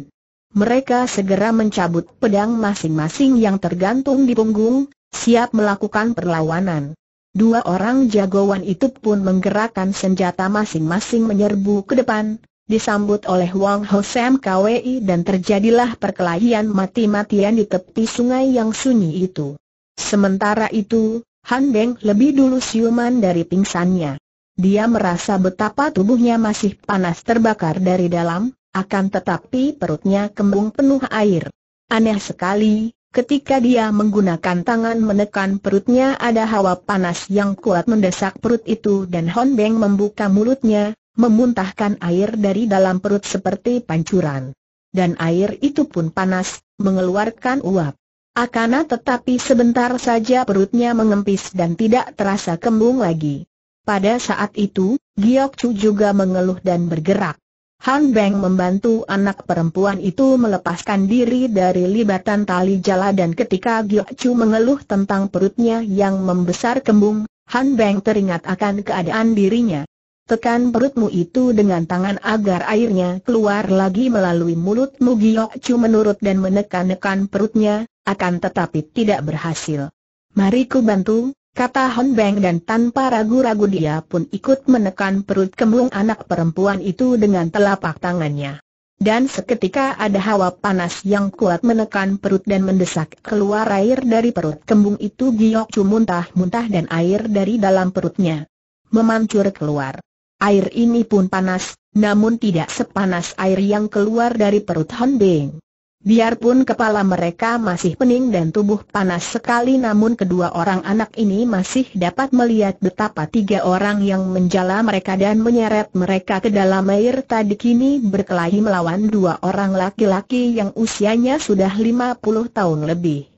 Mereka segera mencabut pedang masing-masing yang tergantung di punggung, siap melakukan perlawanan. Dua orang jagoan itu pun menggerakkan senjata masing-masing menyerbu ke depan, disambut oleh Wang Ho Sam KWI dan terjadilah perkelahian mati-matian di tepi sungai yang sunyi itu. Sementara itu, Han Beng lebih dulu siuman dari pingsannya. Dia merasa betapa tubuhnya masih panas terbakar dari dalam, akan tetapi perutnya kembung penuh air. Aneh sekali, ketika dia menggunakan tangan menekan perutnya ada hawa panas yang kuat mendesak perut itu dan Han Beng membuka mulutnya, memuntahkan air dari dalam perut seperti pancuran. Dan air itu pun panas, mengeluarkan uap. Akana tetapi sebentar saja perutnya mengempis dan tidak terasa kembung lagi. Pada saat itu, Giok Chu juga mengeluh dan bergerak. Han Beng membantu anak perempuan itu melepaskan diri dari libatan tali jala dan ketika Giok Chu mengeluh tentang perutnya yang membesar kembung, Han Beng teringat akan keadaan dirinya. Tekan perutmu itu dengan tangan agar airnya keluar lagi melalui mulutmu Giok Chu menurut dan menekan-nekan perutnya, akan tetapi tidak berhasil. Mari ku bantu, kata Hon Beng dan tanpa ragu-ragu dia pun ikut menekan perut kembung anak perempuan itu dengan telapak tangannya. Dan seketika ada hawa panas yang kuat menekan perut dan mendesak keluar air dari perut kembung itu Giok cu muntah-muntah dan air dari dalam perutnya memancur keluar. Air ini pun panas, namun tidak sepanas air yang keluar dari perut Hon Beng. Biarpun kepala mereka masih pening dan tubuh panas sekali namun kedua orang anak ini masih dapat melihat betapa tiga orang yang menjala mereka dan menyeret mereka ke dalam air tadi kini berkelahi melawan dua orang laki-laki yang usianya sudah lima puluh tahun lebih.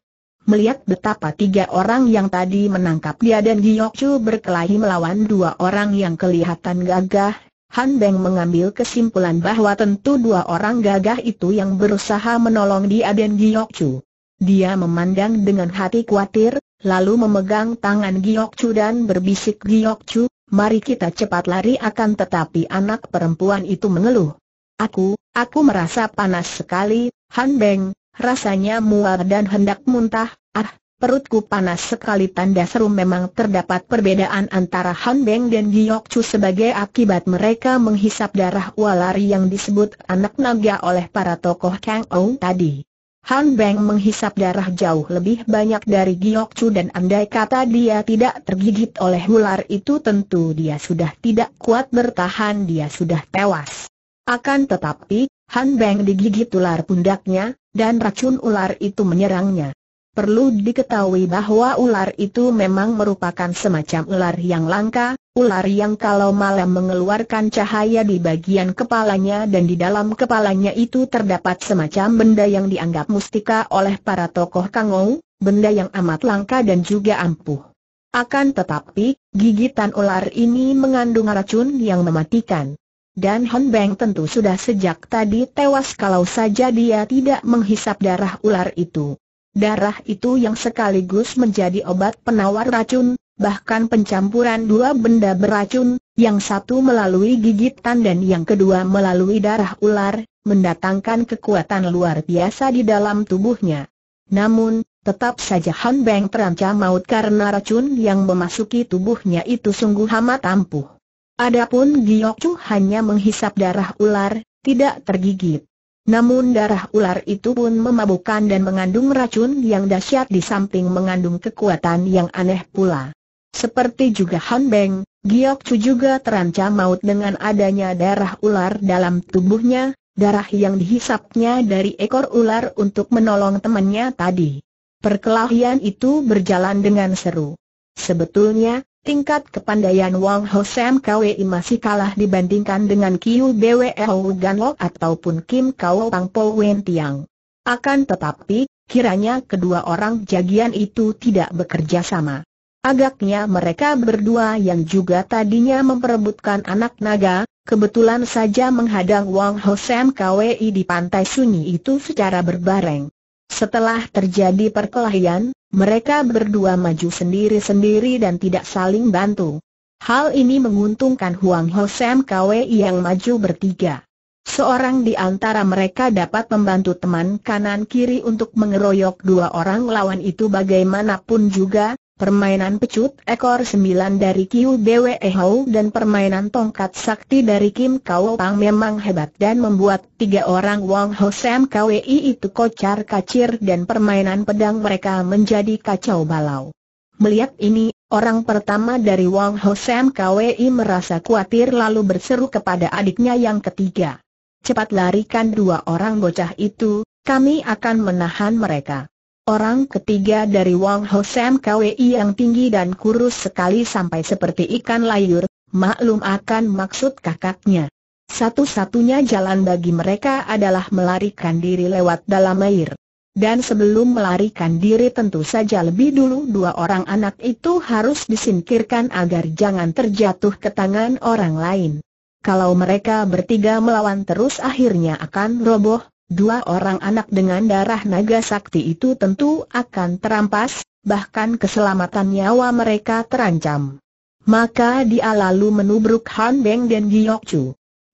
Melihat betapa tiga orang yang tadi menangkap dia dan Giyokcu berkelahi melawan dua orang yang kelihatan gagah, Han Beng mengambil kesimpulan bahwa tentu dua orang gagah itu yang berusaha menolong dia dan Giok Chu. Dia memandang dengan hati khawatir, lalu memegang tangan Giok Chu dan berbisik Giok Chu, mari kita cepat lari akan tetapi anak perempuan itu mengeluh. Aku, aku merasa panas sekali, Han Beng, rasanya mual dan hendak muntah, ah, Perutku panas sekali tanda seru memang terdapat perbedaan antara Han Beng dan Giyok Chu sebagai akibat mereka menghisap darah ular yang disebut anak naga oleh para tokoh Kang Ou tadi. Han Beng menghisap darah jauh lebih banyak dari Giyok Chu dan andai kata dia tidak tergigit oleh ular itu tentu dia sudah tidak kuat bertahan dia sudah tewas. Akan tetapi, Han Beng digigit ular pundaknya, dan racun ular itu menyerangnya. Perlu diketahui bahwa ular itu memang merupakan semacam ular yang langka, ular yang kalau malam mengeluarkan cahaya di bagian kepalanya dan di dalam kepalanya itu terdapat semacam benda yang dianggap mustika oleh para tokoh kangou, benda yang amat langka dan juga ampuh. Akan tetapi, gigitan ular ini mengandung racun yang mematikan. Dan Hon Beng tentu sudah sejak tadi tewas kalau saja dia tidak menghisap darah ular itu. Darah itu yang sekaligus menjadi obat penawar racun, bahkan pencampuran dua benda beracun, yang satu melalui gigitan dan yang kedua melalui darah ular, mendatangkan kekuatan luar biasa di dalam tubuhnya. Namun, tetap saja Han Beng terancam maut karena racun yang memasuki tubuhnya itu sungguh amat ampuh. Adapun Giok Chu hanya menghisap darah ular, tidak tergigit. Namun darah ular itu pun memabukkan dan mengandung racun yang dahsyat di samping mengandung kekuatan yang aneh pula. Seperti juga Han Beng, Giok Chu juga terancam maut dengan adanya darah ular dalam tubuhnya, darah yang dihisapnya dari ekor ular untuk menolong temannya tadi. Perkelahian itu berjalan dengan seru. Sebetulnya, Tingkat kepandaian Wang Ho Sam Kwei masih kalah dibandingkan dengan Kiu Bwe Ho Gan Lok ataupun Kim Kau Pang Po Wen Tiang. Akan tetapi, kiranya kedua orang jagian itu tidak bekerja sama. Agaknya mereka berdua yang juga tadinya memperebutkan anak naga, kebetulan saja menghadang Wang Ho Sam Kwei di pantai sunyi itu secara berbareng. Setelah terjadi perkelahian, mereka berdua maju sendiri-sendiri dan tidak saling bantu. Hal ini menguntungkan Huang Ho Sam Kwe yang maju bertiga. Seorang di antara mereka dapat membantu teman kanan kiri untuk mengeroyok dua orang lawan itu bagaimanapun juga, permainan pecut ekor sembilan dari Kiu Bwe Hou dan permainan tongkat sakti dari Kim Kau Pang memang hebat dan membuat tiga orang Wong Ho Sam KWI itu kocar kacir dan permainan pedang mereka menjadi kacau balau. Melihat ini, orang pertama dari Wong Ho Sam KWI merasa khawatir lalu berseru kepada adiknya yang ketiga. Cepat larikan dua orang bocah itu, kami akan menahan mereka. Orang ketiga dari Wang Ho Sam Kwei yang tinggi dan kurus sekali sampai seperti ikan layur, maklum akan maksud kakaknya. Satu-satunya jalan bagi mereka adalah melarikan diri lewat dalam air. Dan sebelum melarikan diri tentu saja lebih dulu dua orang anak itu harus disingkirkan agar jangan terjatuh ke tangan orang lain. Kalau mereka bertiga melawan terus akhirnya akan roboh, dua orang anak dengan darah naga sakti itu tentu akan terampas, bahkan keselamatan nyawa mereka terancam. Maka dia lalu menubruk Han Beng dan Giok Chu.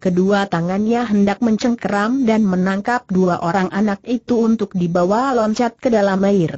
Kedua tangannya hendak mencengkeram dan menangkap dua orang anak itu untuk dibawa loncat ke dalam air.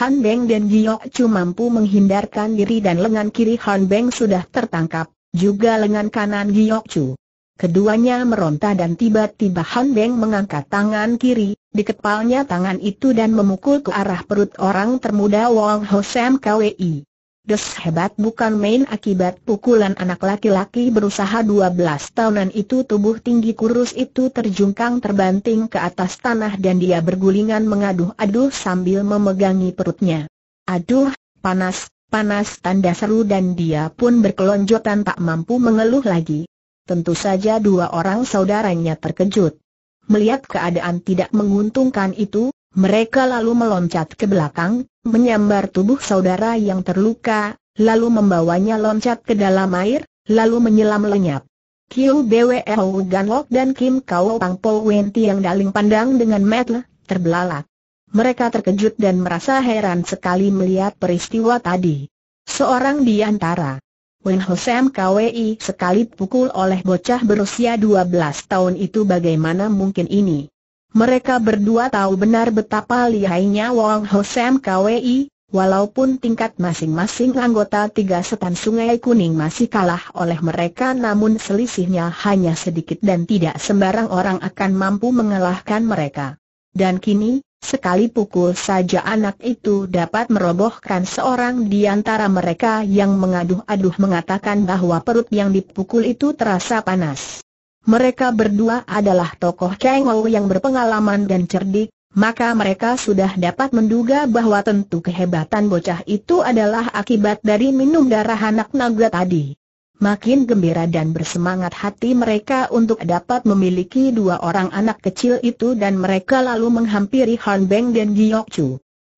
Han Beng dan Giok Chu mampu menghindarkan diri dan lengan kiri Han Beng sudah tertangkap, juga lengan kanan Giok Chu. Keduanya meronta dan tiba-tiba Han Beng mengangkat tangan kiri, dikepalnya tangan itu dan memukul ke arah perut orang termuda Wong Ho Sam KWI. Des hebat bukan main akibat pukulan anak laki-laki berusaha 12 tahunan itu tubuh tinggi kurus itu terjungkang terbanting ke atas tanah dan dia bergulingan mengaduh-aduh sambil memegangi perutnya. Aduh, panas, panas tanda seru dan dia pun berkelonjotan tak mampu mengeluh lagi tentu saja dua orang saudaranya terkejut. Melihat keadaan tidak menguntungkan itu, mereka lalu meloncat ke belakang, menyambar tubuh saudara yang terluka, lalu membawanya loncat ke dalam air, lalu menyelam lenyap. Kiu Bwe Ganlok dan Kim Kau Pang Po Wenti yang daling pandang dengan metel, terbelalak. Mereka terkejut dan merasa heran sekali melihat peristiwa tadi. Seorang di antara Wen Hosem KWI sekali pukul oleh bocah berusia 12 tahun itu bagaimana mungkin ini? Mereka berdua tahu benar betapa lihainya Wong Hosem KWI, walaupun tingkat masing-masing anggota tiga setan sungai kuning masih kalah oleh mereka namun selisihnya hanya sedikit dan tidak sembarang orang akan mampu mengalahkan mereka. Dan kini, Sekali pukul saja anak itu dapat merobohkan seorang di antara mereka yang mengaduh-aduh mengatakan bahwa perut yang dipukul itu terasa panas. Mereka berdua adalah tokoh Kengou yang berpengalaman dan cerdik, maka mereka sudah dapat menduga bahwa tentu kehebatan bocah itu adalah akibat dari minum darah anak naga tadi makin gembira dan bersemangat hati mereka untuk dapat memiliki dua orang anak kecil itu dan mereka lalu menghampiri Han Beng dan Giok Chu.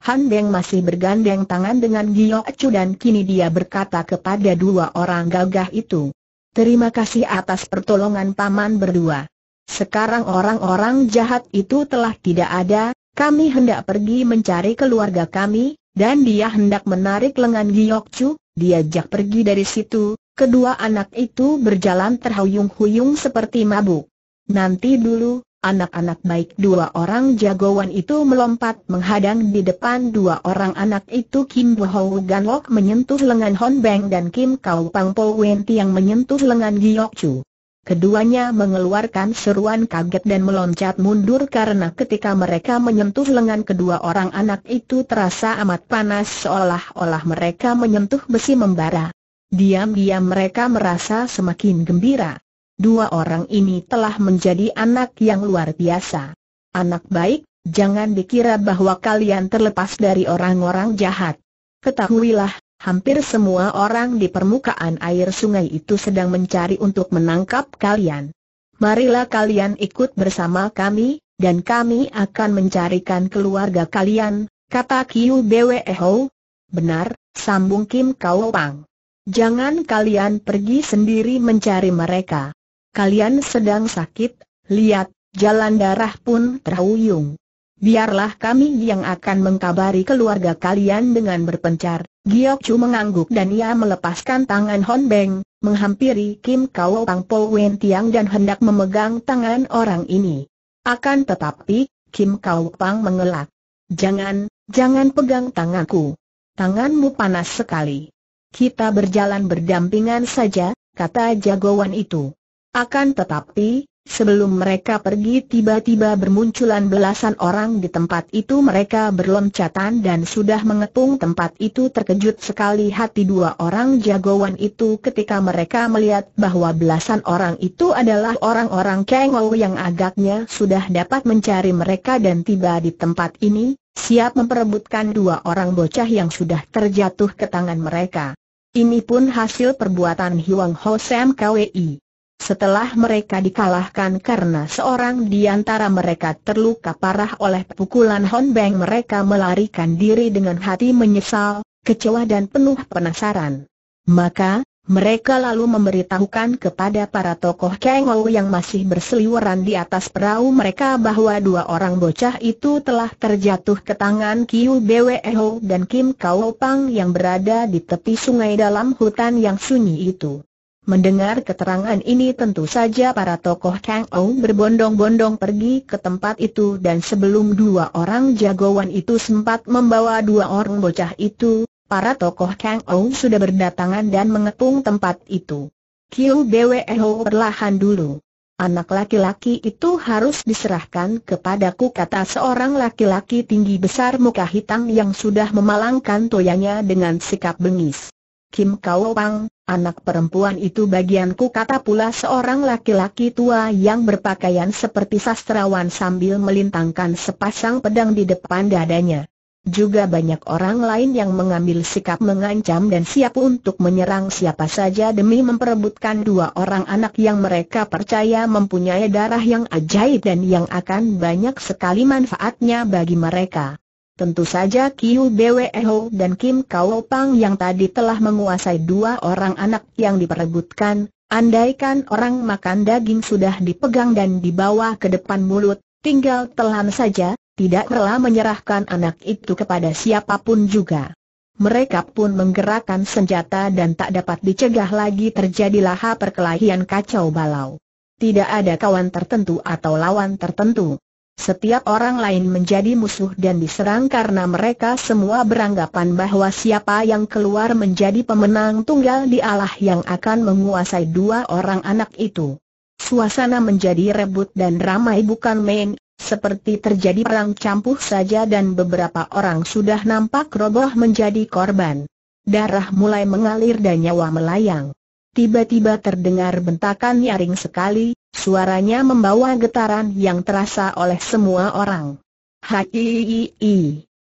Han Beng masih bergandeng tangan dengan Giok Chu dan kini dia berkata kepada dua orang gagah itu, Terima kasih atas pertolongan paman berdua. Sekarang orang-orang jahat itu telah tidak ada, kami hendak pergi mencari keluarga kami, dan dia hendak menarik lengan Giok Chu, diajak pergi dari situ, Kedua anak itu berjalan terhuyung-huyung seperti mabuk. Nanti dulu, anak-anak baik dua orang jagoan itu melompat menghadang di depan dua orang anak itu Kim Bo Ho Gan Lok menyentuh lengan Hon Beng dan Kim Kau Pang Po Wen Tiang menyentuh lengan Giok Chu. Keduanya mengeluarkan seruan kaget dan meloncat mundur karena ketika mereka menyentuh lengan kedua orang anak itu terasa amat panas seolah-olah mereka menyentuh besi membara. Diam-diam mereka merasa semakin gembira. Dua orang ini telah menjadi anak yang luar biasa. Anak baik, jangan dikira bahwa kalian terlepas dari orang-orang jahat. Ketahuilah, hampir semua orang di permukaan air sungai itu sedang mencari untuk menangkap kalian. Marilah kalian ikut bersama kami, dan kami akan mencarikan keluarga kalian, kata Kiu Bwe Ho. Benar, sambung Kim Kau Pang. Jangan kalian pergi sendiri mencari mereka. Kalian sedang sakit, lihat, jalan darah pun terhuyung. Biarlah kami yang akan mengkabari keluarga kalian dengan berpencar. Giok Chu mengangguk dan ia melepaskan tangan Hon Beng, menghampiri Kim Kao Pang Po Wen Tiang dan hendak memegang tangan orang ini. Akan tetapi, Kim Kao Pang mengelak. Jangan, jangan pegang tanganku. Tanganmu panas sekali. Kita berjalan berdampingan saja, kata jagoan itu. Akan tetapi, sebelum mereka pergi tiba-tiba bermunculan belasan orang di tempat itu mereka berloncatan dan sudah mengepung tempat itu terkejut sekali hati dua orang jagoan itu ketika mereka melihat bahwa belasan orang itu adalah orang-orang Kengou yang agaknya sudah dapat mencari mereka dan tiba di tempat ini, siap memperebutkan dua orang bocah yang sudah terjatuh ke tangan mereka. Ini pun hasil perbuatan Huang Ho Sam KWI. Setelah mereka dikalahkan karena seorang di antara mereka terluka parah oleh pukulan Hon Beng mereka melarikan diri dengan hati menyesal, kecewa dan penuh penasaran. Maka, mereka lalu memberitahukan kepada para tokoh Kengou yang masih berseliweran di atas perahu mereka bahwa dua orang bocah itu telah terjatuh ke tangan Kiu Bwe Ho dan Kim Kau Pang yang berada di tepi sungai dalam hutan yang sunyi itu. Mendengar keterangan ini tentu saja para tokoh Kengou berbondong-bondong pergi ke tempat itu dan sebelum dua orang jagoan itu sempat membawa dua orang bocah itu, Para tokoh Kang Ong sudah berdatangan dan mengepung tempat itu. Kiu Bwe Ho perlahan dulu. Anak laki-laki itu harus diserahkan kepadaku kata seorang laki-laki tinggi besar muka hitam yang sudah memalangkan toyanya dengan sikap bengis. Kim Kau Pang, anak perempuan itu bagianku kata pula seorang laki-laki tua yang berpakaian seperti sastrawan sambil melintangkan sepasang pedang di depan dadanya. Juga banyak orang lain yang mengambil sikap mengancam dan siap untuk menyerang siapa saja demi memperebutkan dua orang anak yang mereka percaya mempunyai darah yang ajaib dan yang akan banyak sekali manfaatnya bagi mereka. Tentu saja Kiu Bwe Ho dan Kim Kau Pang yang tadi telah menguasai dua orang anak yang diperebutkan, andaikan orang makan daging sudah dipegang dan dibawa ke depan mulut, tinggal telan saja, tidak rela menyerahkan anak itu kepada siapapun juga. Mereka pun menggerakkan senjata dan tak dapat dicegah lagi terjadilah perkelahian kacau balau. Tidak ada kawan tertentu atau lawan tertentu. Setiap orang lain menjadi musuh dan diserang karena mereka semua beranggapan bahwa siapa yang keluar menjadi pemenang tunggal dialah yang akan menguasai dua orang anak itu. Suasana menjadi rebut dan ramai bukan main, seperti terjadi perang campuh saja dan beberapa orang sudah nampak roboh menjadi korban. Darah mulai mengalir dan nyawa melayang. Tiba-tiba terdengar bentakan nyaring sekali, suaranya membawa getaran yang terasa oleh semua orang. Hai,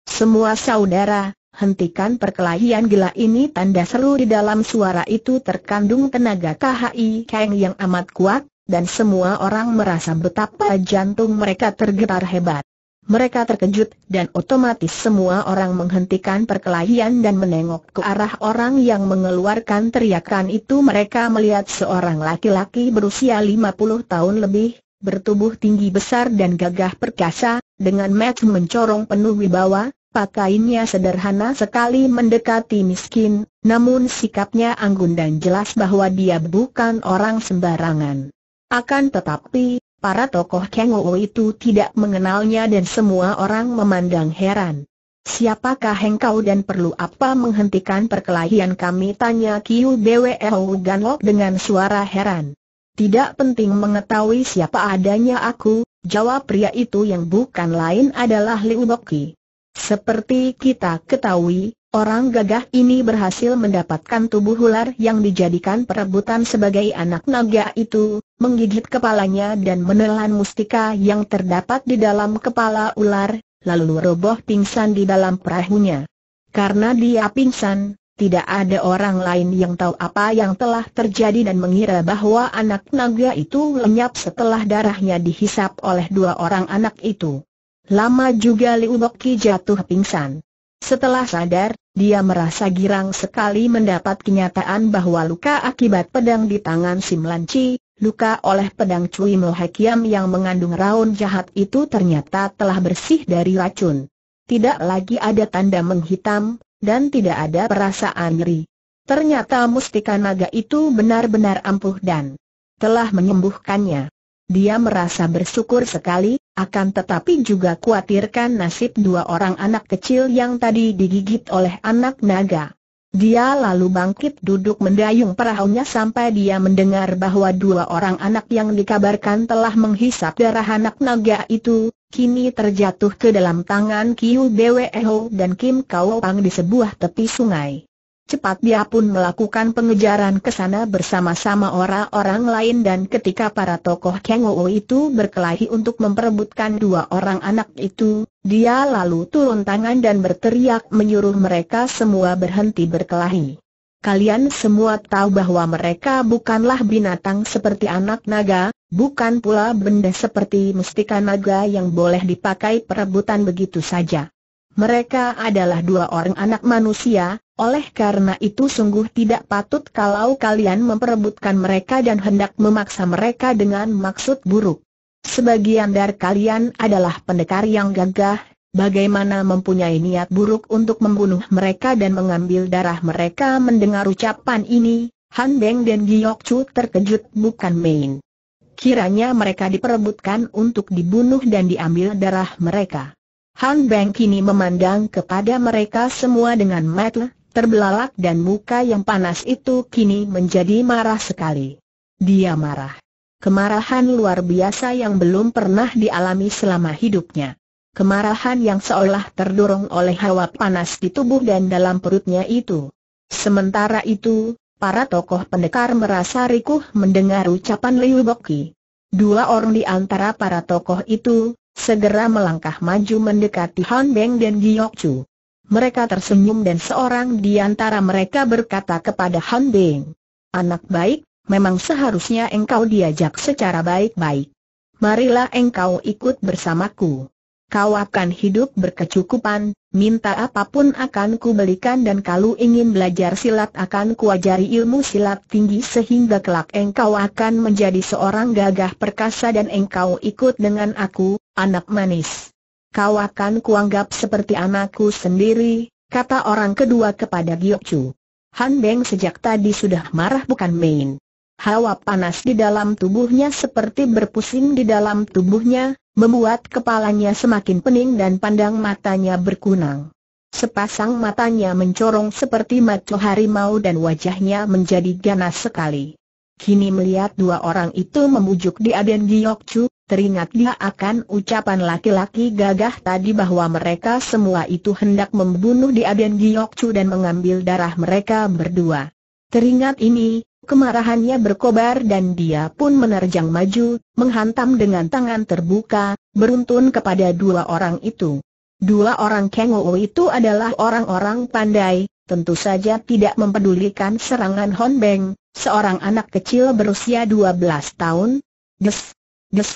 semua saudara, hentikan perkelahian gila ini tanda seru di dalam suara itu terkandung tenaga KHI Kang yang amat kuat, dan semua orang merasa betapa jantung mereka tergetar hebat. Mereka terkejut dan otomatis semua orang menghentikan perkelahian dan menengok ke arah orang yang mengeluarkan teriakan itu mereka melihat seorang laki-laki berusia 50 tahun lebih, bertubuh tinggi besar dan gagah perkasa, dengan mata mencorong penuh wibawa, pakaiannya sederhana sekali mendekati miskin, namun sikapnya anggun dan jelas bahwa dia bukan orang sembarangan. Akan tetapi, para tokoh Kengou itu tidak mengenalnya dan semua orang memandang heran. Siapakah engkau dan perlu apa menghentikan perkelahian kami? Tanya Kiu Bweo Ganok dengan suara heran. Tidak penting mengetahui siapa adanya aku, jawab pria itu yang bukan lain adalah Liu Boki. Seperti kita ketahui, Orang gagah ini berhasil mendapatkan tubuh ular yang dijadikan perebutan sebagai anak naga itu, menggigit kepalanya dan menelan mustika yang terdapat di dalam kepala ular, lalu roboh pingsan di dalam perahunya. Karena dia pingsan, tidak ada orang lain yang tahu apa yang telah terjadi dan mengira bahwa anak naga itu lenyap setelah darahnya dihisap oleh dua orang anak itu. Lama juga Liu Boki jatuh pingsan. Setelah sadar, dia merasa girang sekali mendapat kenyataan bahwa luka akibat pedang di tangan Sim Luka oleh pedang Cui Mohekiam yang mengandung raun jahat itu ternyata telah bersih dari racun. Tidak lagi ada tanda menghitam, dan tidak ada perasaan nyeri. Ternyata mustika naga itu benar-benar ampuh dan telah menyembuhkannya. Dia merasa bersyukur sekali, akan tetapi juga khawatirkan nasib dua orang anak kecil yang tadi digigit oleh anak naga. Dia lalu bangkit duduk mendayung perahunya sampai dia mendengar bahwa dua orang anak yang dikabarkan telah menghisap darah anak naga itu, kini terjatuh ke dalam tangan Kiu Bwe Ho dan Kim Kau Pang di sebuah tepi sungai. Cepat dia pun melakukan pengejaran ke sana bersama-sama orang-orang lain dan ketika para tokoh Kengou itu berkelahi untuk memperebutkan dua orang anak itu, dia lalu turun tangan dan berteriak menyuruh mereka semua berhenti berkelahi. Kalian semua tahu bahwa mereka bukanlah binatang seperti anak naga, bukan pula benda seperti mustika naga yang boleh dipakai perebutan begitu saja. Mereka adalah dua orang anak manusia, oleh karena itu sungguh tidak patut kalau kalian memperebutkan mereka dan hendak memaksa mereka dengan maksud buruk. Sebagian dari kalian adalah pendekar yang gagah, bagaimana mempunyai niat buruk untuk membunuh mereka dan mengambil darah mereka mendengar ucapan ini, Han Beng dan Giok Chu terkejut bukan main. Kiranya mereka diperebutkan untuk dibunuh dan diambil darah mereka. Han Beng kini memandang kepada mereka semua dengan mata terbelalak dan muka yang panas itu kini menjadi marah sekali. Dia marah. Kemarahan luar biasa yang belum pernah dialami selama hidupnya. Kemarahan yang seolah terdorong oleh hawa panas di tubuh dan dalam perutnya itu. Sementara itu, para tokoh pendekar merasa rikuh mendengar ucapan Liu Boki. Dua orang di antara para tokoh itu, segera melangkah maju mendekati Han Beng dan Giok Chu. Mereka tersenyum dan seorang di antara mereka berkata kepada Han Beng, Anak baik, memang seharusnya engkau diajak secara baik-baik. Marilah engkau ikut bersamaku. Kau akan hidup berkecukupan, minta apapun akan kubelikan dan kalau ingin belajar silat akan kuajari ilmu silat tinggi sehingga kelak engkau akan menjadi seorang gagah perkasa dan engkau ikut dengan aku, anak manis. Kau akan kuanggap seperti anakku sendiri, kata orang kedua kepada Giok Chu. Han Deng sejak tadi sudah marah bukan main. Hawa panas di dalam tubuhnya seperti berpusing di dalam tubuhnya, membuat kepalanya semakin pening dan pandang matanya berkunang. Sepasang matanya mencorong seperti mata harimau dan wajahnya menjadi ganas sekali. Kini melihat dua orang itu membujuk di Aden Giok Chu, Teringat dia akan ucapan laki-laki gagah tadi bahwa mereka semua itu hendak membunuh dia dan Giokcu dan mengambil darah mereka berdua. Teringat ini, kemarahannya berkobar dan dia pun menerjang maju, menghantam dengan tangan terbuka, beruntun kepada dua orang itu. Dua orang Kengo itu adalah orang-orang pandai, tentu saja tidak mempedulikan serangan Honbeng, seorang anak kecil berusia 12 tahun. Des, des,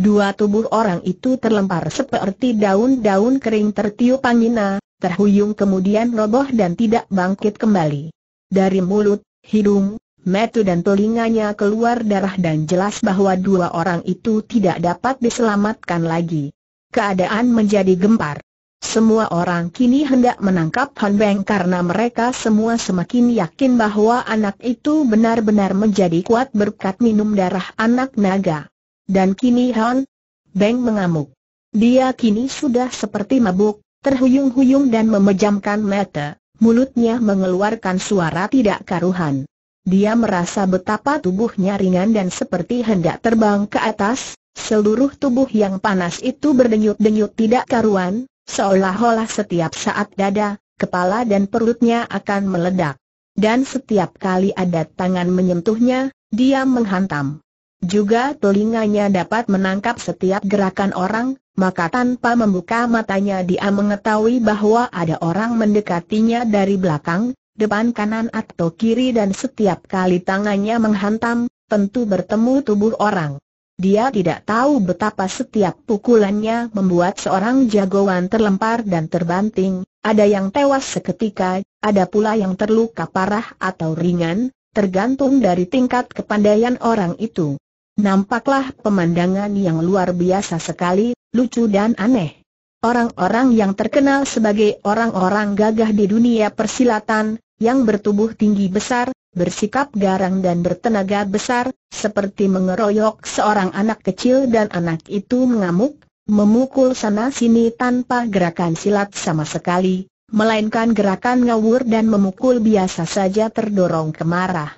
Dua tubuh orang itu terlempar seperti daun-daun kering tertiup angina, terhuyung kemudian roboh dan tidak bangkit kembali. Dari mulut, hidung, metu dan telinganya keluar darah dan jelas bahwa dua orang itu tidak dapat diselamatkan lagi. Keadaan menjadi gempar. Semua orang kini hendak menangkap Han Beng karena mereka semua semakin yakin bahwa anak itu benar-benar menjadi kuat berkat minum darah anak naga. Dan kini Han Beng mengamuk. Dia kini sudah seperti mabuk, terhuyung-huyung dan memejamkan mata, mulutnya mengeluarkan suara tidak karuhan. Dia merasa betapa tubuhnya ringan dan seperti hendak terbang ke atas, seluruh tubuh yang panas itu berdenyut-denyut tidak karuan, seolah-olah setiap saat dada, kepala dan perutnya akan meledak. Dan setiap kali ada tangan menyentuhnya, dia menghantam. Juga telinganya dapat menangkap setiap gerakan orang, maka tanpa membuka matanya dia mengetahui bahwa ada orang mendekatinya dari belakang, depan kanan atau kiri dan setiap kali tangannya menghantam, tentu bertemu tubuh orang. Dia tidak tahu betapa setiap pukulannya membuat seorang jagoan terlempar dan terbanting, ada yang tewas seketika, ada pula yang terluka parah atau ringan, tergantung dari tingkat kepandaian orang itu. Nampaklah pemandangan yang luar biasa sekali, lucu dan aneh. Orang-orang yang terkenal sebagai orang-orang gagah di dunia persilatan, yang bertubuh tinggi besar, bersikap garang dan bertenaga besar, seperti mengeroyok seorang anak kecil dan anak itu mengamuk, memukul sana-sini tanpa gerakan silat sama sekali, melainkan gerakan ngawur dan memukul biasa saja terdorong kemarah.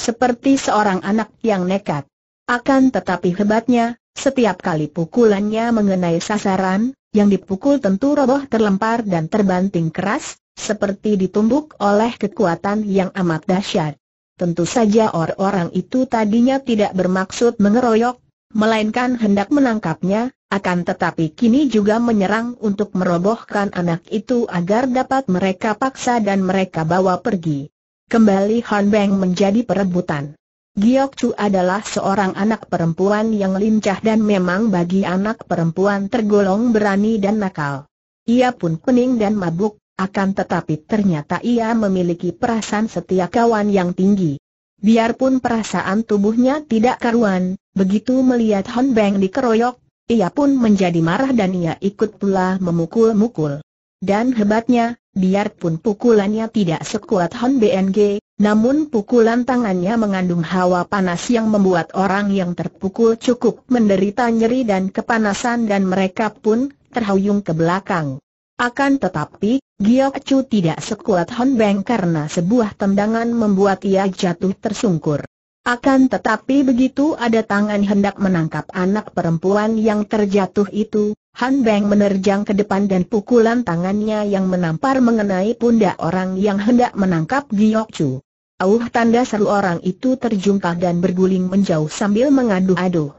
Seperti seorang anak yang nekat. Akan tetapi hebatnya, setiap kali pukulannya mengenai sasaran, yang dipukul tentu roboh terlempar dan terbanting keras, seperti ditumbuk oleh kekuatan yang amat dahsyat. Tentu saja orang-orang itu tadinya tidak bermaksud mengeroyok, melainkan hendak menangkapnya, akan tetapi kini juga menyerang untuk merobohkan anak itu agar dapat mereka paksa dan mereka bawa pergi. Kembali Han menjadi perebutan. Giok Chu adalah seorang anak perempuan yang lincah dan memang bagi anak perempuan tergolong berani dan nakal. Ia pun pening dan mabuk, akan tetapi ternyata ia memiliki perasaan setia kawan yang tinggi. Biarpun perasaan tubuhnya tidak karuan, begitu melihat Hon Beng dikeroyok, ia pun menjadi marah dan ia ikut pula memukul-mukul. Dan hebatnya, biarpun pukulannya tidak sekuat Hon BNG, namun pukulan tangannya mengandung hawa panas yang membuat orang yang terpukul cukup menderita nyeri dan kepanasan dan mereka pun terhuyung ke belakang. Akan tetapi, Giok Chu tidak sekuat Hon Beng karena sebuah tendangan membuat ia jatuh tersungkur. Akan tetapi begitu ada tangan hendak menangkap anak perempuan yang terjatuh itu, Han Beng menerjang ke depan dan pukulan tangannya yang menampar mengenai pundak orang yang hendak menangkap Giok Chu. Auh tanda seru orang itu terjungkal dan berguling menjauh sambil mengadu-adu.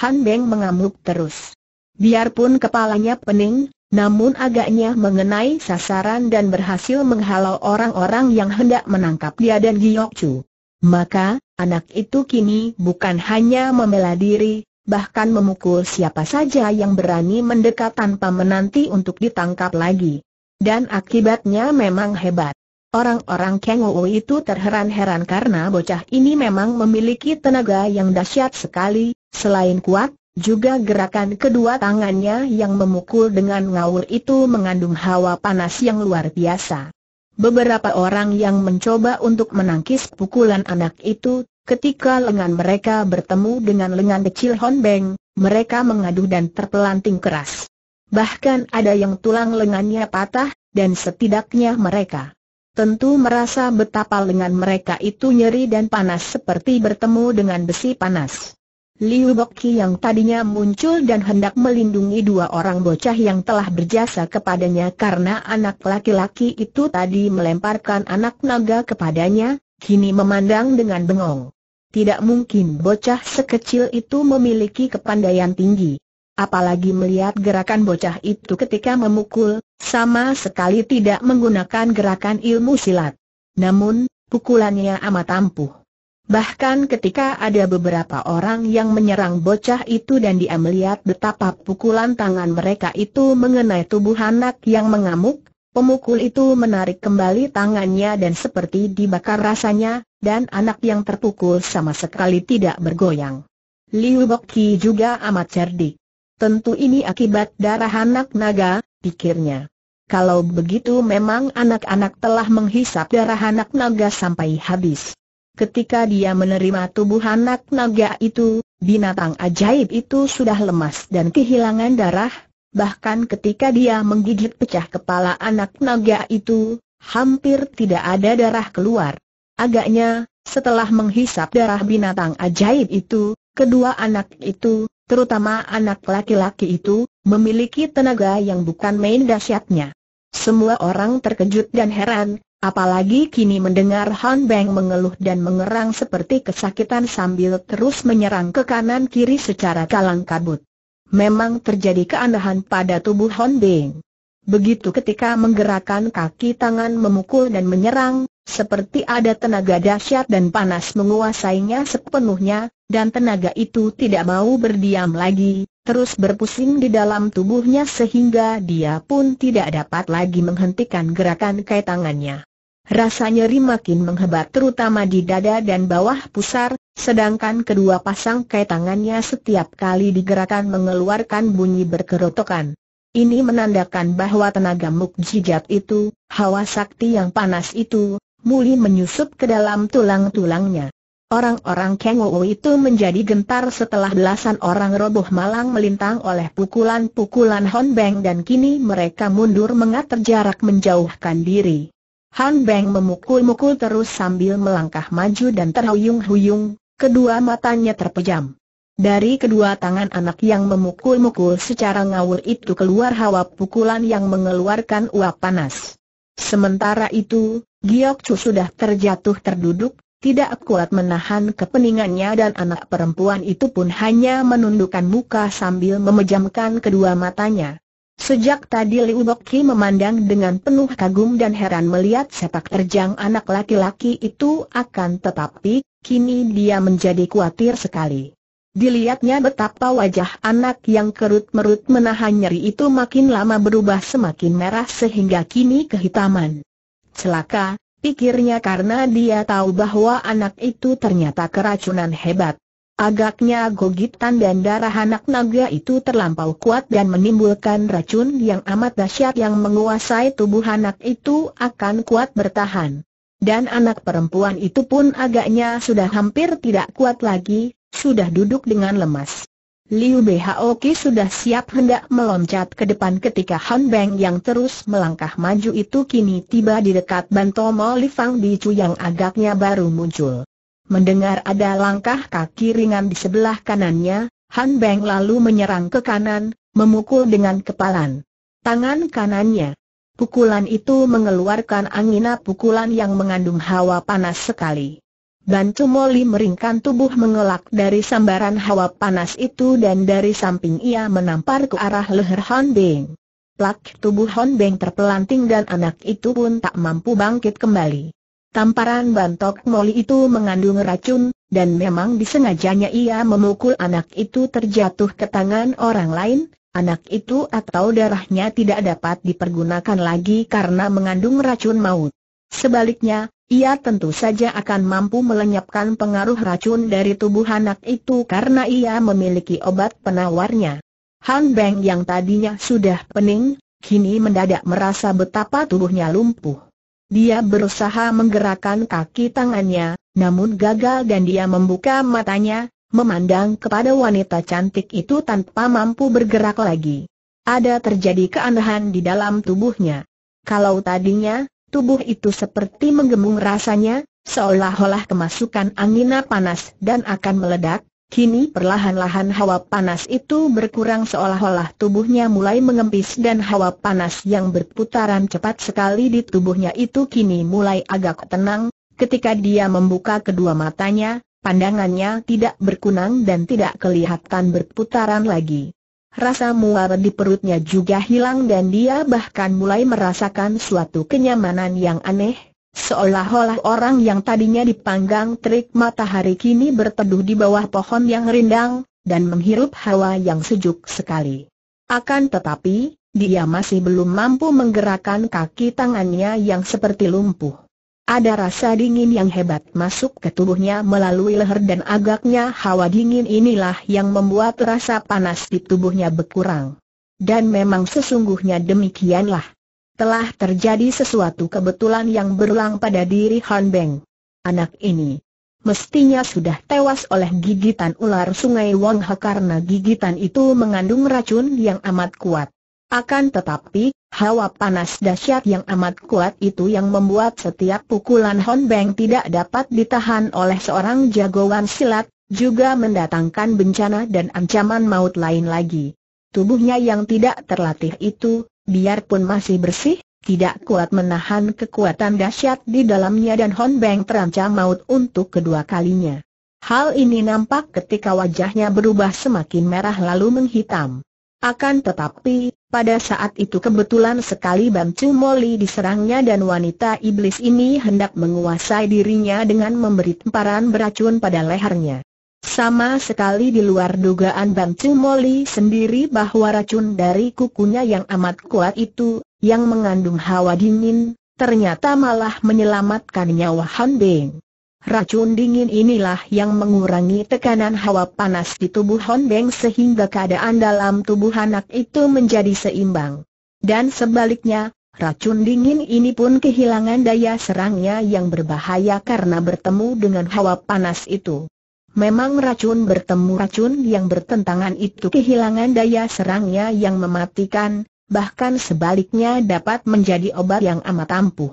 Han Beng mengamuk terus. Biarpun kepalanya pening, namun agaknya mengenai sasaran dan berhasil menghalau orang-orang yang hendak menangkap dia dan Giok Chu. Maka, anak itu kini bukan hanya membela diri, bahkan memukul siapa saja yang berani mendekat tanpa menanti untuk ditangkap lagi. Dan akibatnya memang hebat. Orang-orang Kengou itu terheran-heran karena bocah ini memang memiliki tenaga yang dahsyat sekali, selain kuat, juga gerakan kedua tangannya yang memukul dengan ngawur itu mengandung hawa panas yang luar biasa. Beberapa orang yang mencoba untuk menangkis pukulan anak itu, ketika lengan mereka bertemu dengan lengan kecil Hon Beng, mereka mengadu dan terpelanting keras. Bahkan ada yang tulang lengannya patah, dan setidaknya mereka tentu merasa betapa lengan mereka itu nyeri dan panas seperti bertemu dengan besi panas. Liu Boki yang tadinya muncul dan hendak melindungi dua orang bocah yang telah berjasa kepadanya karena anak laki-laki itu tadi melemparkan anak naga kepadanya, kini memandang dengan bengong. Tidak mungkin bocah sekecil itu memiliki kepandaian tinggi apalagi melihat gerakan bocah itu ketika memukul, sama sekali tidak menggunakan gerakan ilmu silat. Namun, pukulannya amat ampuh. Bahkan ketika ada beberapa orang yang menyerang bocah itu dan dia melihat betapa pukulan tangan mereka itu mengenai tubuh anak yang mengamuk, pemukul itu menarik kembali tangannya dan seperti dibakar rasanya, dan anak yang terpukul sama sekali tidak bergoyang. Liu Bokki juga amat cerdik. Tentu ini akibat darah anak naga, pikirnya. Kalau begitu memang anak-anak telah menghisap darah anak naga sampai habis. Ketika dia menerima tubuh anak naga itu, binatang ajaib itu sudah lemas dan kehilangan darah, bahkan ketika dia menggigit pecah kepala anak naga itu, hampir tidak ada darah keluar. Agaknya, setelah menghisap darah binatang ajaib itu, kedua anak itu terutama anak laki-laki itu, memiliki tenaga yang bukan main dahsyatnya. Semua orang terkejut dan heran, apalagi kini mendengar Han Beng mengeluh dan mengerang seperti kesakitan sambil terus menyerang ke kanan-kiri secara kalang kabut. Memang terjadi keanehan pada tubuh Han Beng. Begitu ketika menggerakkan kaki tangan memukul dan menyerang, seperti ada tenaga dahsyat dan panas menguasainya sepenuhnya, dan tenaga itu tidak mau berdiam lagi, terus berpusing di dalam tubuhnya sehingga dia pun tidak dapat lagi menghentikan gerakan kait tangannya. Rasa nyeri makin menghebat terutama di dada dan bawah pusar, sedangkan kedua pasang kait tangannya setiap kali digerakkan mengeluarkan bunyi berkerotokan. Ini menandakan bahwa tenaga mukjizat itu, hawa sakti yang panas itu, muli menyusup ke dalam tulang-tulangnya. Orang-orang Wu itu menjadi gentar setelah belasan orang roboh malang melintang oleh pukulan-pukulan Hon Beng dan kini mereka mundur mengatur jarak menjauhkan diri. Han Beng memukul-mukul terus sambil melangkah maju dan terhuyung-huyung, kedua matanya terpejam. Dari kedua tangan anak yang memukul-mukul secara ngawur itu keluar hawa pukulan yang mengeluarkan uap panas. Sementara itu, Giok Chu sudah terjatuh terduduk, tidak kuat menahan kepeningannya dan anak perempuan itu pun hanya menundukkan muka sambil memejamkan kedua matanya. Sejak tadi Liu Boki memandang dengan penuh kagum dan heran melihat sepak terjang anak laki-laki itu akan tetapi, kini dia menjadi khawatir sekali. Dilihatnya betapa wajah anak yang kerut-merut menahan nyeri itu makin lama berubah semakin merah sehingga kini kehitaman celaka, pikirnya karena dia tahu bahwa anak itu ternyata keracunan hebat. Agaknya gogitan dan darah anak naga itu terlampau kuat dan menimbulkan racun yang amat dahsyat yang menguasai tubuh anak itu akan kuat bertahan. Dan anak perempuan itu pun agaknya sudah hampir tidak kuat lagi, sudah duduk dengan lemas. Liu Bhoki sudah siap hendak meloncat ke depan ketika Han Beng yang terus melangkah maju itu kini tiba di dekat Bantomo Li Fang Bicu yang agaknya baru muncul. Mendengar ada langkah kaki ringan di sebelah kanannya, Han Beng lalu menyerang ke kanan, memukul dengan kepalan tangan kanannya. Pukulan itu mengeluarkan angin pukulan yang mengandung hawa panas sekali. Bantu Molly meringkan tubuh mengelak dari sambaran hawa panas itu dan dari samping ia menampar ke arah leher Han Beng. Plak tubuh Han Beng terpelanting dan anak itu pun tak mampu bangkit kembali. Tamparan bantok Moli itu mengandung racun, dan memang disengajanya ia memukul anak itu terjatuh ke tangan orang lain, anak itu atau darahnya tidak dapat dipergunakan lagi karena mengandung racun maut. Sebaliknya, ia tentu saja akan mampu melenyapkan pengaruh racun dari tubuh anak itu karena ia memiliki obat penawarnya. Han Beng yang tadinya sudah pening, kini mendadak merasa betapa tubuhnya lumpuh. Dia berusaha menggerakkan kaki tangannya, namun gagal dan dia membuka matanya, memandang kepada wanita cantik itu tanpa mampu bergerak lagi. Ada terjadi keanehan di dalam tubuhnya. Kalau tadinya, Tubuh itu seperti menggemung rasanya, seolah-olah kemasukan angin panas dan akan meledak. Kini perlahan-lahan hawa panas itu berkurang seolah-olah tubuhnya mulai mengempis dan hawa panas yang berputaran cepat sekali di tubuhnya itu kini mulai agak tenang. Ketika dia membuka kedua matanya, pandangannya tidak berkunang dan tidak kelihatan berputaran lagi rasa mual di perutnya juga hilang dan dia bahkan mulai merasakan suatu kenyamanan yang aneh, seolah-olah orang yang tadinya dipanggang terik matahari kini berteduh di bawah pohon yang rindang, dan menghirup hawa yang sejuk sekali. Akan tetapi, dia masih belum mampu menggerakkan kaki tangannya yang seperti lumpuh. Ada rasa dingin yang hebat masuk ke tubuhnya melalui leher dan agaknya hawa dingin inilah yang membuat rasa panas di tubuhnya berkurang. Dan memang sesungguhnya demikianlah. Telah terjadi sesuatu kebetulan yang berulang pada diri Han Beng. Anak ini mestinya sudah tewas oleh gigitan ular sungai Wang He karena gigitan itu mengandung racun yang amat kuat. Akan tetapi, hawa panas dahsyat yang amat kuat itu yang membuat setiap pukulan Hon Beng tidak dapat ditahan oleh seorang jagoan silat, juga mendatangkan bencana dan ancaman maut lain lagi. Tubuhnya yang tidak terlatih itu, biarpun masih bersih, tidak kuat menahan kekuatan dahsyat di dalamnya dan Hon Beng terancam maut untuk kedua kalinya. Hal ini nampak ketika wajahnya berubah semakin merah lalu menghitam. Akan tetapi, pada saat itu kebetulan sekali Bamcu Moli diserangnya dan wanita iblis ini hendak menguasai dirinya dengan memberi temparan beracun pada lehernya. Sama sekali di luar dugaan Bamcu Moli sendiri bahwa racun dari kukunya yang amat kuat itu, yang mengandung hawa dingin, ternyata malah menyelamatkan nyawa Han Beng. Racun dingin inilah yang mengurangi tekanan hawa panas di tubuh Hon Beng sehingga keadaan dalam tubuh anak itu menjadi seimbang. Dan sebaliknya, racun dingin ini pun kehilangan daya serangnya yang berbahaya karena bertemu dengan hawa panas itu. Memang racun bertemu racun yang bertentangan itu kehilangan daya serangnya yang mematikan, bahkan sebaliknya dapat menjadi obat yang amat ampuh.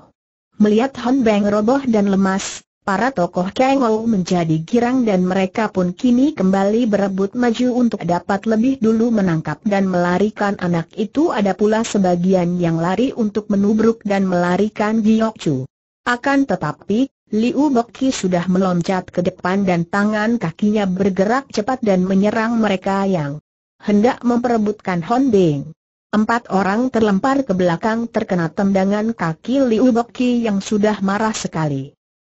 Melihat Hon Beng roboh dan lemas, Para tokoh Kengou menjadi girang dan mereka pun kini kembali berebut maju untuk dapat lebih dulu menangkap dan melarikan anak itu ada pula sebagian yang lari untuk menubruk dan melarikan Giok Chu. Akan tetapi, Liu Boki sudah meloncat ke depan dan tangan kakinya bergerak cepat dan menyerang mereka yang hendak memperebutkan Honding. Empat orang terlempar ke belakang terkena tendangan kaki Liu Boki yang sudah marah sekali.